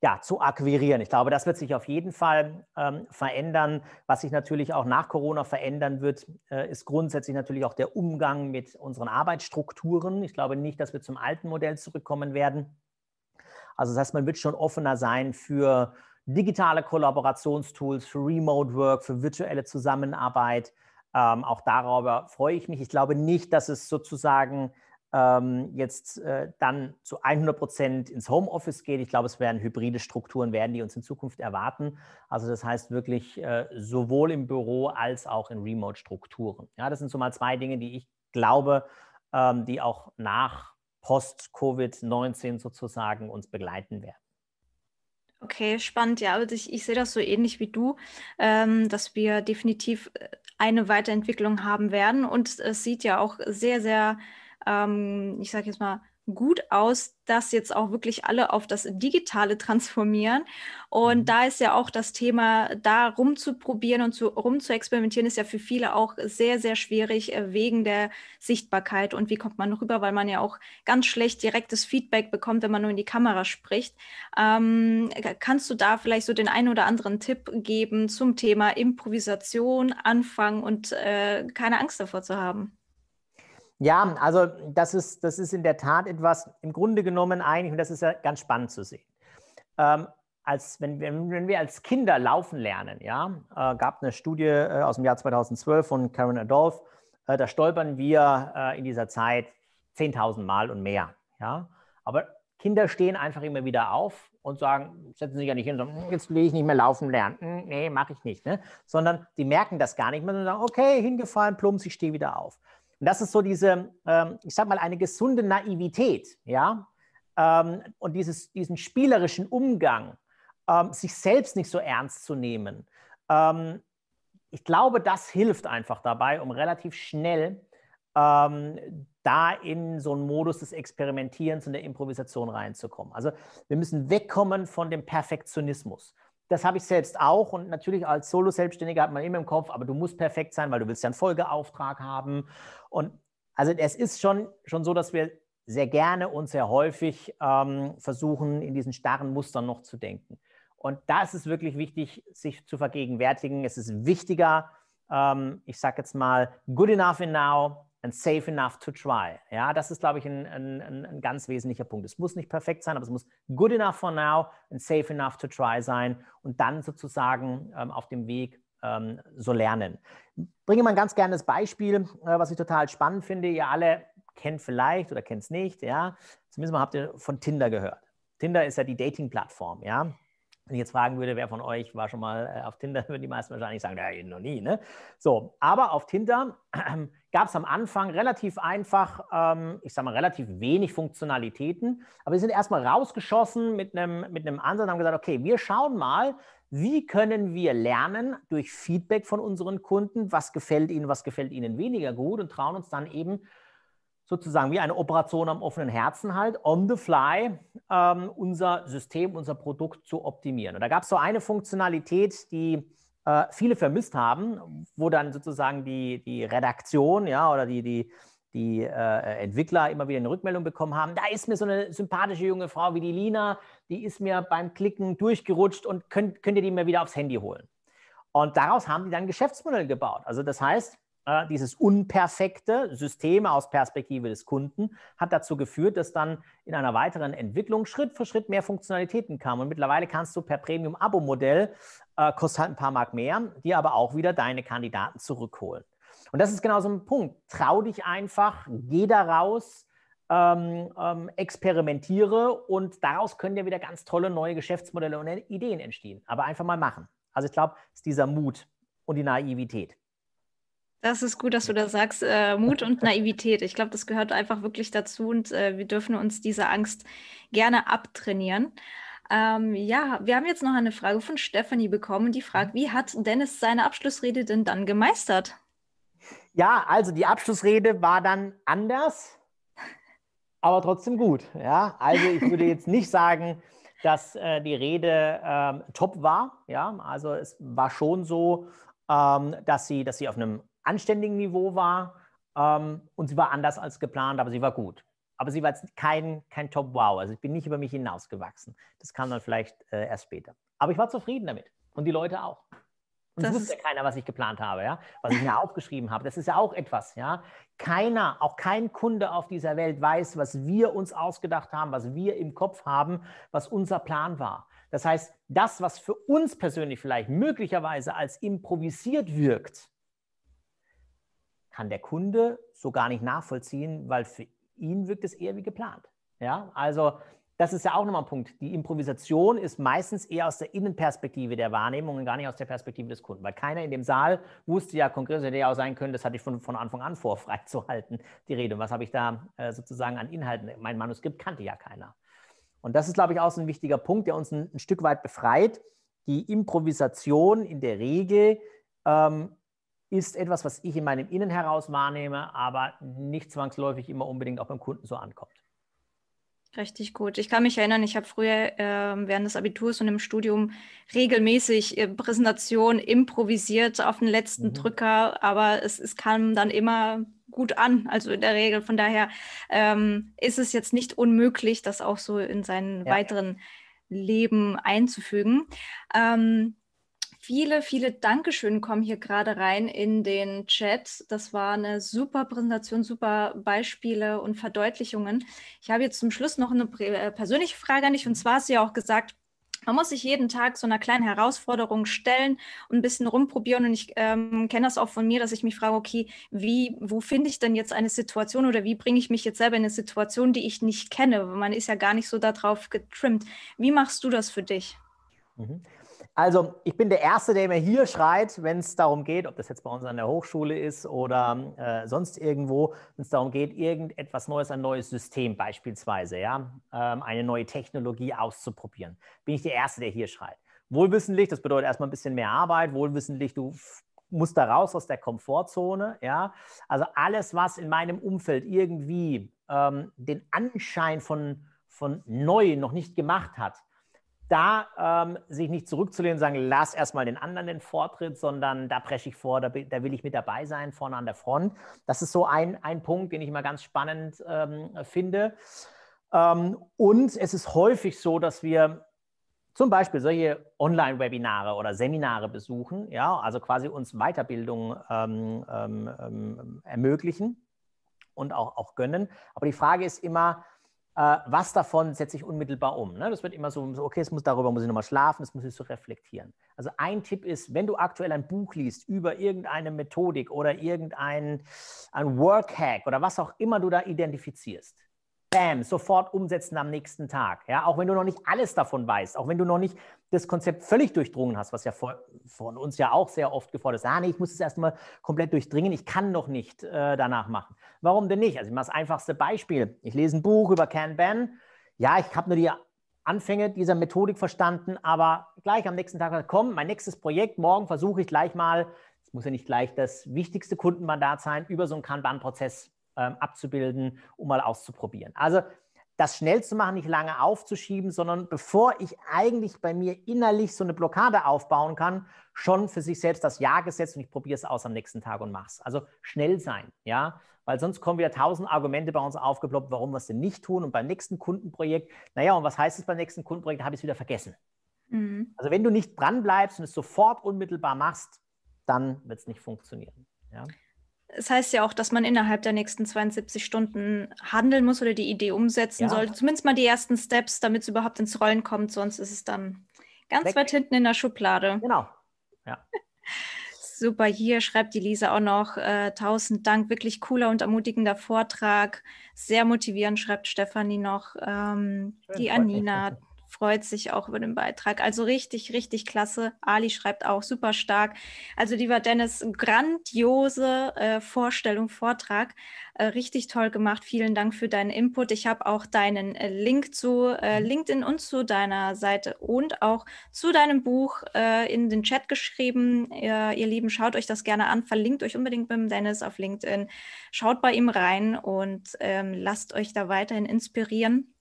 ja, zu akquirieren. Ich glaube, das wird sich auf jeden Fall ähm, verändern. Was sich natürlich auch nach Corona verändern wird, äh, ist grundsätzlich natürlich auch der Umgang mit unseren Arbeitsstrukturen. Ich glaube nicht, dass wir zum alten Modell zurückkommen werden. Also das heißt, man wird schon offener sein für digitale Kollaborationstools, für Remote Work, für virtuelle Zusammenarbeit. Ähm, auch darüber freue ich mich. Ich glaube nicht, dass es sozusagen ähm, jetzt äh, dann zu 100 Prozent ins Homeoffice geht. Ich glaube, es werden hybride Strukturen, werden die uns in Zukunft erwarten. Also das heißt wirklich äh, sowohl im Büro als auch in Remote-Strukturen. Ja, das sind so mal zwei Dinge, die ich glaube, ähm, die auch nach Post-Covid-19 sozusagen uns begleiten werden. Okay, spannend. Ja, also ich, ich sehe das so ähnlich wie du, ähm, dass wir definitiv äh, eine Weiterentwicklung haben werden. Und es sieht ja auch sehr, sehr ähm, ich sage jetzt mal, gut aus, dass jetzt auch wirklich alle auf das Digitale transformieren. Und mhm. da ist ja auch das Thema, da rumzuprobieren und zu, rumzuexperimentieren, ist ja für viele auch sehr, sehr schwierig äh, wegen der Sichtbarkeit und wie kommt man rüber, weil man ja auch ganz schlecht direktes Feedback bekommt, wenn man nur in die Kamera spricht. Ähm, kannst du da vielleicht so den einen oder anderen Tipp geben zum Thema Improvisation, Anfang und äh, keine Angst davor zu haben? Ja, also das ist, das ist in der Tat etwas, im Grunde genommen eigentlich, und das ist ja ganz spannend zu sehen. Ähm, als, wenn, wenn, wenn, wir als Kinder laufen lernen, ja, äh, gab eine Studie äh, aus dem Jahr 2012 von Karen Adolf, äh, da stolpern wir äh, in dieser Zeit 10.000 Mal und mehr. Ja? Aber Kinder stehen einfach immer wieder auf und sagen, setzen sich ja nicht hin und sagen, hm, jetzt will ich nicht mehr laufen lernen. Hm, nee, mache ich nicht. Ne? Sondern die merken das gar nicht mehr, sondern sagen, okay, hingefallen, plumps, ich stehe wieder auf. Und das ist so diese, ähm, ich sag mal, eine gesunde Naivität, ja, ähm, und dieses, diesen spielerischen Umgang, ähm, sich selbst nicht so ernst zu nehmen. Ähm, ich glaube, das hilft einfach dabei, um relativ schnell ähm, da in so einen Modus des Experimentierens und der Improvisation reinzukommen. Also wir müssen wegkommen von dem Perfektionismus das habe ich selbst auch und natürlich als Solo-Selbstständiger hat man immer im Kopf, aber du musst perfekt sein, weil du willst ja einen Folgeauftrag haben. Und also es ist schon, schon so, dass wir sehr gerne und sehr häufig ähm, versuchen, in diesen starren Mustern noch zu denken. Und da ist es wirklich wichtig, sich zu vergegenwärtigen. Es ist wichtiger, ähm, ich sage jetzt mal, good enough in now, and safe enough to try. Ja, das ist, glaube ich, ein, ein, ein ganz wesentlicher Punkt. Es muss nicht perfekt sein, aber es muss good enough for now and safe enough to try sein und dann sozusagen ähm, auf dem Weg ähm, so lernen. Bringe mal ein ganz gernes Beispiel, äh, was ich total spannend finde. Ihr alle kennt vielleicht oder kennt es nicht, ja. Zumindest mal habt ihr von Tinder gehört. Tinder ist ja die Dating-Plattform, ja. Wenn ich jetzt fragen würde, wer von euch war schon mal äh, auf Tinder, würden die meisten wahrscheinlich sagen, ja, noch nie. Ne? So, aber auf Tinder ähm, gab es am Anfang relativ einfach, ähm, ich sage mal, relativ wenig Funktionalitäten. Aber wir sind erstmal rausgeschossen mit einem mit einem Ansatz und haben gesagt, okay, wir schauen mal, wie können wir lernen durch Feedback von unseren Kunden, was gefällt ihnen, was gefällt ihnen weniger gut und trauen uns dann eben sozusagen wie eine Operation am offenen Herzen halt, on the fly, ähm, unser System, unser Produkt zu optimieren. Und da gab es so eine Funktionalität, die äh, viele vermisst haben, wo dann sozusagen die, die Redaktion ja, oder die, die, die äh, Entwickler immer wieder eine Rückmeldung bekommen haben, da ist mir so eine sympathische junge Frau wie die Lina, die ist mir beim Klicken durchgerutscht und könnt, könnt ihr die mir wieder aufs Handy holen. Und daraus haben die dann Geschäftsmodell gebaut. Also das heißt, äh, dieses unperfekte System aus Perspektive des Kunden hat dazu geführt, dass dann in einer weiteren Entwicklung Schritt für Schritt mehr Funktionalitäten kamen. Und mittlerweile kannst du per Premium-Abo-Modell, äh, kostet halt ein paar Mark mehr, dir aber auch wieder deine Kandidaten zurückholen. Und das ist genau so ein Punkt. Trau dich einfach, geh da raus, ähm, ähm, experimentiere und daraus können ja wieder ganz tolle neue Geschäftsmodelle und Ideen entstehen. Aber einfach mal machen. Also ich glaube, es ist dieser Mut und die Naivität. Das ist gut, dass du das sagst. Äh, Mut und Naivität. Ich glaube, das gehört einfach wirklich dazu und äh, wir dürfen uns diese Angst gerne abtrainieren. Ähm, ja, wir haben jetzt noch eine Frage von Stephanie bekommen, die fragt, wie hat Dennis seine Abschlussrede denn dann gemeistert? Ja, also die Abschlussrede war dann anders, aber trotzdem gut. Ja, also ich würde jetzt nicht sagen, dass äh, die Rede ähm, top war. Ja, also es war schon so, ähm, dass, sie, dass sie auf einem anständigen Niveau war ähm, und sie war anders als geplant, aber sie war gut. Aber sie war jetzt kein, kein Top-Wow. Also ich bin nicht über mich hinausgewachsen. Das kam dann vielleicht äh, erst später. Aber ich war zufrieden damit und die Leute auch. Und das wusste ja keiner, was ich geplant habe, ja, was ich mir aufgeschrieben habe. Das ist ja auch etwas, ja. Keiner, auch kein Kunde auf dieser Welt weiß, was wir uns ausgedacht haben, was wir im Kopf haben, was unser Plan war. Das heißt, das, was für uns persönlich vielleicht möglicherweise als improvisiert wirkt, kann der Kunde so gar nicht nachvollziehen, weil für ihn wirkt es eher wie geplant. Ja, also das ist ja auch nochmal ein Punkt. Die Improvisation ist meistens eher aus der Innenperspektive der Wahrnehmung und gar nicht aus der Perspektive des Kunden, weil keiner in dem Saal wusste ja konkret, hätte ja auch sein können, das hatte ich von, von Anfang an vor, freizuhalten, die Rede. Und was habe ich da äh, sozusagen an Inhalten? Mein Manuskript kannte ja keiner. Und das ist, glaube ich, auch so ein wichtiger Punkt, der uns ein, ein Stück weit befreit. Die Improvisation in der Regel ähm, ist etwas, was ich in meinem Innen heraus wahrnehme, aber nicht zwangsläufig immer unbedingt auch beim Kunden so ankommt. Richtig gut. Ich kann mich erinnern, ich habe früher äh, während des Abiturs und im Studium regelmäßig äh, Präsentationen improvisiert auf den letzten mhm. Drücker, aber es, es kam dann immer gut an, also in der Regel. Von daher ähm, ist es jetzt nicht unmöglich, das auch so in seinen ja, weiteren Leben einzufügen. Ähm, Viele, viele Dankeschön kommen hier gerade rein in den Chat. Das war eine super Präsentation, super Beispiele und Verdeutlichungen. Ich habe jetzt zum Schluss noch eine äh, persönliche Frage an dich. Und zwar hast du ja auch gesagt, man muss sich jeden Tag so einer kleinen Herausforderung stellen und ein bisschen rumprobieren. Und ich ähm, kenne das auch von mir, dass ich mich frage, okay, wie, wo finde ich denn jetzt eine Situation oder wie bringe ich mich jetzt selber in eine Situation, die ich nicht kenne? Man ist ja gar nicht so darauf getrimmt. Wie machst du das für dich? Mhm. Also ich bin der Erste, der mir hier schreit, wenn es darum geht, ob das jetzt bei uns an der Hochschule ist oder äh, sonst irgendwo, wenn es darum geht, irgendetwas Neues, ein neues System beispielsweise, ja, ähm, eine neue Technologie auszuprobieren, bin ich der Erste, der hier schreit. Wohlwissentlich, das bedeutet erstmal ein bisschen mehr Arbeit, wohlwissentlich, du musst da raus aus der Komfortzone, ja. Also alles, was in meinem Umfeld irgendwie ähm, den Anschein von, von neu noch nicht gemacht hat, da ähm, sich nicht zurückzulehnen und sagen, lass erstmal den anderen den Vortritt, sondern da presche ich vor, da, da, will ich mit dabei sein, vorne an der Front. Das ist so ein, ein Punkt, den ich immer ganz spannend ähm, finde. Ähm, und es ist häufig so, dass wir zum Beispiel solche Online-Webinare oder Seminare besuchen, ja, also quasi uns Weiterbildung ähm, ähm, ähm, ermöglichen und auch, auch gönnen. Aber die Frage ist immer, äh, was davon setze ich unmittelbar um? Ne? Das wird immer so, okay, es muss, darüber muss ich nochmal schlafen, das muss ich so reflektieren. Also ein Tipp ist, wenn du aktuell ein Buch liest über irgendeine Methodik oder irgendein ein Workhack oder was auch immer du da identifizierst, bam, sofort umsetzen am nächsten Tag. Ja, auch wenn du noch nicht alles davon weißt, auch wenn du noch nicht das Konzept völlig durchdrungen hast, was ja vor, von uns ja auch sehr oft gefordert ist. Ah, nee, ich muss es erstmal komplett durchdringen, ich kann noch nicht äh, danach machen. Warum denn nicht? Also, ich mache das einfachste Beispiel. Ich lese ein Buch über Kanban. Ja, ich habe nur die Anfänge dieser Methodik verstanden, aber gleich am nächsten Tag, komm, mein nächstes Projekt, morgen versuche ich gleich mal, es muss ja nicht gleich das wichtigste Kundenmandat sein, über so einen Kanban-Prozess ähm, abzubilden, um mal auszuprobieren. Also, das schnell zu machen, nicht lange aufzuschieben, sondern bevor ich eigentlich bei mir innerlich so eine Blockade aufbauen kann, schon für sich selbst das Ja gesetzt und ich probiere es aus am nächsten Tag und mache es. Also schnell sein, ja, weil sonst kommen wieder tausend Argumente bei uns aufgeploppt, warum wir es denn nicht tun und beim nächsten Kundenprojekt, naja, und was heißt es beim nächsten Kundenprojekt, habe ich es wieder vergessen. Mhm. Also wenn du nicht dranbleibst und es sofort unmittelbar machst, dann wird es nicht funktionieren. Ja? es heißt ja auch, dass man innerhalb der nächsten 72 Stunden handeln muss oder die Idee umsetzen ja. sollte. Zumindest mal die ersten Steps, damit es überhaupt ins Rollen kommt. Sonst ist es dann ganz Weg. weit hinten in der Schublade. Genau. Ja. Super, hier schreibt die Lisa auch noch, äh, tausend Dank, wirklich cooler und ermutigender Vortrag, sehr motivierend, schreibt Stefanie noch, ähm, Schön, die Anina, freut sich auch über den Beitrag. Also richtig, richtig klasse. Ali schreibt auch super stark. Also lieber Dennis, grandiose äh, Vorstellung, Vortrag. Äh, richtig toll gemacht. Vielen Dank für deinen Input. Ich habe auch deinen äh, Link zu äh, mhm. LinkedIn und zu deiner Seite und auch zu deinem Buch äh, in den Chat geschrieben. Ihr, ihr Lieben, schaut euch das gerne an. Verlinkt euch unbedingt beim Dennis auf LinkedIn. Schaut bei ihm rein und ähm, lasst euch da weiterhin inspirieren.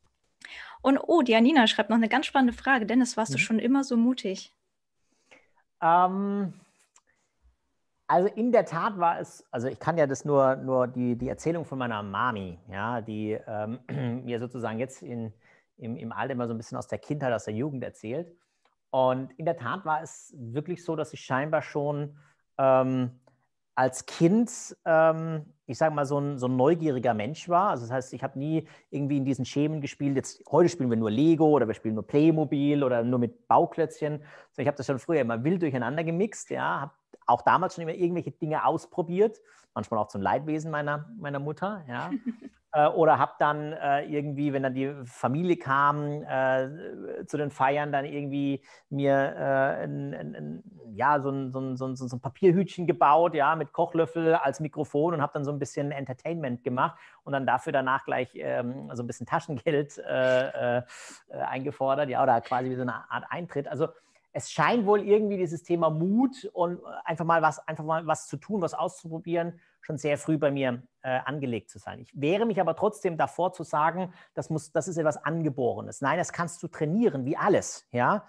Und oh, Dianina schreibt noch eine ganz spannende Frage. Dennis, warst mhm. du schon immer so mutig? Ähm, also in der Tat war es, also ich kann ja das nur, nur die, die Erzählung von meiner Mami, ja, die ähm, mir sozusagen jetzt in, im, im Alter immer so ein bisschen aus der Kindheit, aus der Jugend erzählt. Und in der Tat war es wirklich so, dass ich scheinbar schon ähm, als Kind ähm, ich sage mal, so ein, so ein neugieriger Mensch war. Also das heißt, ich habe nie irgendwie in diesen Schemen gespielt. Jetzt heute spielen wir nur Lego oder wir spielen nur Playmobil oder nur mit Bauklötzchen. ich habe das schon früher immer wild durcheinander gemixt, ja, habe auch damals schon immer irgendwelche Dinge ausprobiert, manchmal auch zum Leidwesen meiner, meiner Mutter. Ja. äh, oder habe dann äh, irgendwie, wenn dann die Familie kam äh, zu den Feiern, dann irgendwie mir so, ein, Papierhütchen gebaut, ja, mit Kochlöffel als Mikrofon und habe dann so ein bisschen Entertainment gemacht und dann dafür danach gleich ähm, so ein bisschen Taschengeld äh, äh, äh, eingefordert, ja, oder quasi wie so eine Art Eintritt. Also es scheint wohl irgendwie dieses Thema Mut und äh, einfach mal was, einfach mal was zu tun, was auszuprobieren, schon sehr früh bei mir äh, angelegt zu sein. Ich wehre mich aber trotzdem davor zu sagen, das, muss, das ist etwas Angeborenes. Nein, das kannst du trainieren, wie alles. Ja?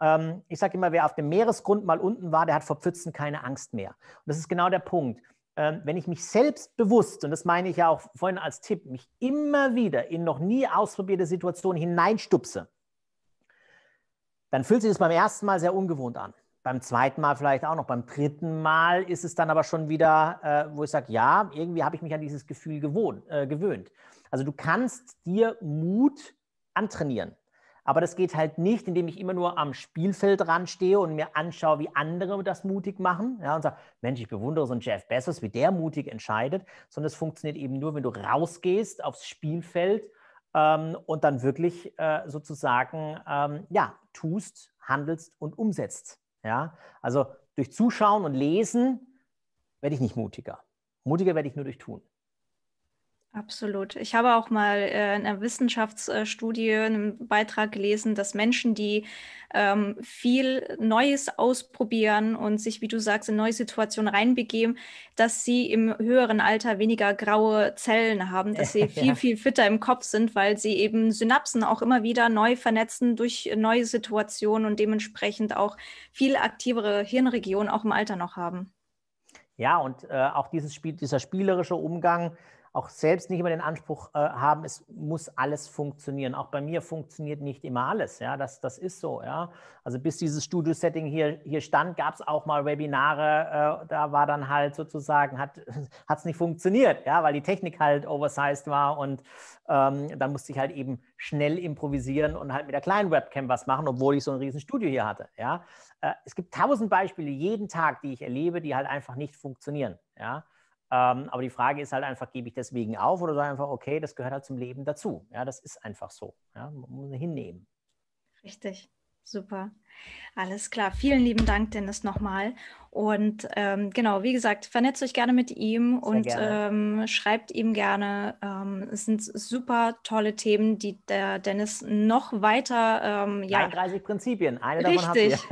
Ähm, ich sage immer, wer auf dem Meeresgrund mal unten war, der hat vor Pfützen keine Angst mehr. Und das ist genau der Punkt. Ähm, wenn ich mich selbst bewusst, und das meine ich ja auch vorhin als Tipp, mich immer wieder in noch nie ausprobierte Situationen hineinstupse, dann fühlt sich das beim ersten Mal sehr ungewohnt an. Beim zweiten Mal vielleicht auch noch. Beim dritten Mal ist es dann aber schon wieder, äh, wo ich sage, ja, irgendwie habe ich mich an dieses Gefühl gewohnt, äh, gewöhnt. Also du kannst dir Mut antrainieren. Aber das geht halt nicht, indem ich immer nur am Spielfeld ranstehe und mir anschaue, wie andere das mutig machen. Ja, und sage, Mensch, ich bewundere so einen Jeff Bezos, wie der mutig entscheidet. Sondern es funktioniert eben nur, wenn du rausgehst aufs Spielfeld ähm, und dann wirklich äh, sozusagen ähm, ja, tust, handelst und umsetzt. Ja? Also durch Zuschauen und Lesen werde ich nicht mutiger. Mutiger werde ich nur durch Tun. Absolut. Ich habe auch mal äh, in einer Wissenschaftsstudie äh, einen Beitrag gelesen, dass Menschen, die ähm, viel Neues ausprobieren und sich, wie du sagst, in neue Situationen reinbegeben, dass sie im höheren Alter weniger graue Zellen haben, dass sie viel, viel fitter im Kopf sind, weil sie eben Synapsen auch immer wieder neu vernetzen durch neue Situationen und dementsprechend auch viel aktivere Hirnregionen auch im Alter noch haben. Ja, und äh, auch dieses Spiel, dieser spielerische Umgang, auch selbst nicht immer den Anspruch äh, haben, es muss alles funktionieren. Auch bei mir funktioniert nicht immer alles. Ja, das, das ist so. Ja, also bis dieses Studio-Setting hier, hier stand, gab es auch mal Webinare. Äh, da war dann halt sozusagen, hat es nicht funktioniert, ja, weil die Technik halt oversized war und ähm, dann musste ich halt eben schnell improvisieren und halt mit der kleinen Webcam was machen, obwohl ich so ein riesen Studio hier hatte. Ja, äh, es gibt tausend Beispiele jeden Tag, die ich erlebe, die halt einfach nicht funktionieren. Ja. Ähm, aber die Frage ist halt einfach, gebe ich deswegen auf oder sage einfach, okay, das gehört halt zum Leben dazu. Ja, das ist einfach so. Ja, man muss hinnehmen. Richtig. Super. Alles klar. Vielen lieben Dank, Dennis, nochmal. Und ähm, genau, wie gesagt, vernetzt euch gerne mit ihm Sehr und Ähm, schreibt ihm gerne. Ähm, es sind super tolle Themen, die der Dennis noch weiter. Ähm, ja, 32 Prinzipien, eine davon Richtig.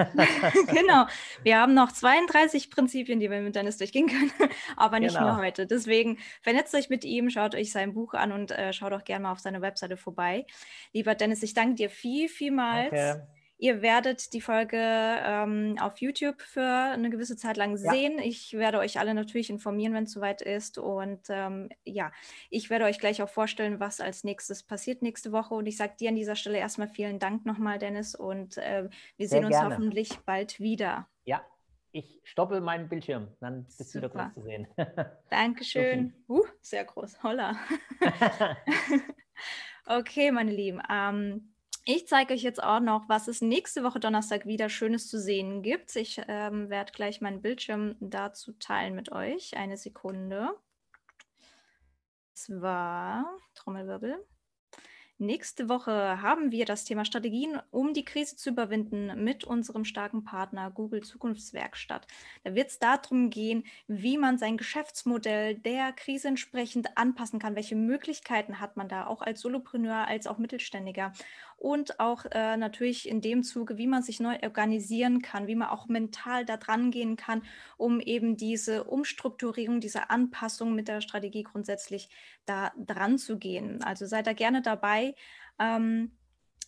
genau. Wir haben noch 32 Prinzipien, die wir mit Dennis durchgehen können, aber nicht genau. nur heute. Deswegen vernetzt euch mit ihm, schaut euch sein Buch an und äh, schaut auch gerne mal auf seine Webseite vorbei. Lieber Dennis, ich danke dir viel, vielmals. Okay. Ihr werdet die Folge ähm, auf YouTube für eine gewisse Zeit lang ja. sehen. Ich werde euch alle natürlich informieren, wenn es soweit ist. Und ähm, ja, ich werde euch gleich auch vorstellen, was als nächstes passiert nächste Woche. Und ich sage dir an dieser Stelle erstmal vielen Dank nochmal, Dennis. Und äh, wir Sehr sehen uns gerne. hoffentlich bald wieder. Ja, ich stoppe meinen Bildschirm, dann bist du wieder kurz zu sehen. Dankeschön. Uh, sehr groß. Holla. okay, meine Lieben. Ähm, ich zeige euch jetzt auch noch, was es nächste Woche Donnerstag wieder Schönes zu sehen gibt. Ich ähm, werde gleich meinen Bildschirm dazu teilen mit euch. Eine Sekunde. Es war Trommelwirbel. Nächste Woche haben wir das Thema Strategien, um die Krise zu überwinden, mit unserem starken Partner Google Zukunftswerkstatt. Da wird es darum gehen, wie man sein Geschäftsmodell der Krise entsprechend anpassen kann. Welche Möglichkeiten hat man da, auch als Solopreneur, als auch Mittelständiger? und auch äh, natürlich in dem Zuge, wie man sich neu organisieren kann, wie man auch mental da dran gehen kann, um eben diese Umstrukturierung, diese Anpassung mit der Strategie grundsätzlich da dran zu gehen. Also seid da gerne dabei. Ähm,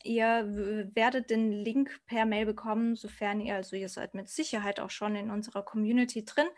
ihr werdet den Link per Mail bekommen, sofern ihr, also ihr seid mit Sicherheit auch schon in unserer Community drin.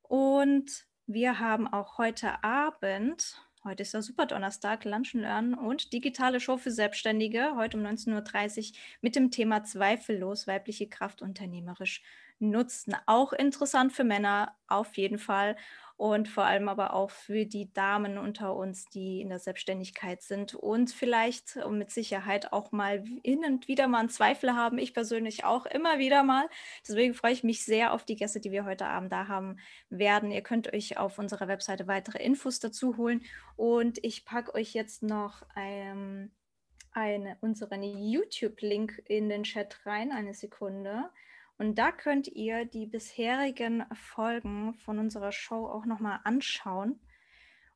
Und wir haben auch heute Abend Heute ist der Superdonnerstag, Lunch and Learn und digitale Show für Selbstständige. Heute um 19.30 Uhr mit dem Thema Zweifellos weibliche Kraft unternehmerisch nutzen. Auch interessant für Männer auf jeden Fall und vor allem aber auch für die Damen unter uns, die in der Selbstständigkeit sind und vielleicht und äh, mit Sicherheit auch mal hin und wieder mal einen Zweifel haben. Ich persönlich auch immer wieder mal. Deswegen freue ich mich sehr auf die Gäste, die wir heute Abend da haben werden. Ihr könnt euch auf unserer Webseite weitere Infos dazu holen und ich packe euch jetzt noch ein, ähm, eine, unseren YouTube-Link in den Chat rein. Eine Sekunde. Und da könnt ihr die bisherigen Folgen von unserer Show auch nochmal anschauen.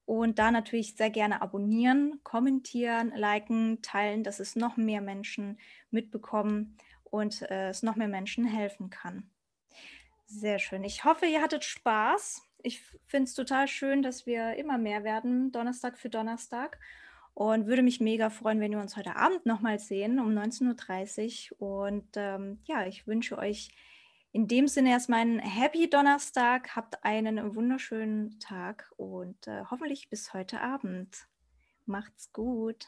Und da natürlich sehr gerne abonnieren, kommentieren, liken, teilen, dass es noch mehr Menschen mitbekommen und äh, es noch mehr Menschen helfen kann. Sehr schön. Ich hoffe, ihr hattet Spaß. Ich finde es total schön, dass wir immer mehr werden, Donnerstag für Donnerstag und würde mich mega freuen, wenn wir uns heute Abend nochmal sehen um 19.30 Uhr. Und ähm, ja, ich wünsche euch in dem Sinne erstmal einen Happy Donnerstag, habt einen wunderschönen Tag und äh, hoffentlich bis heute Abend. Macht's gut.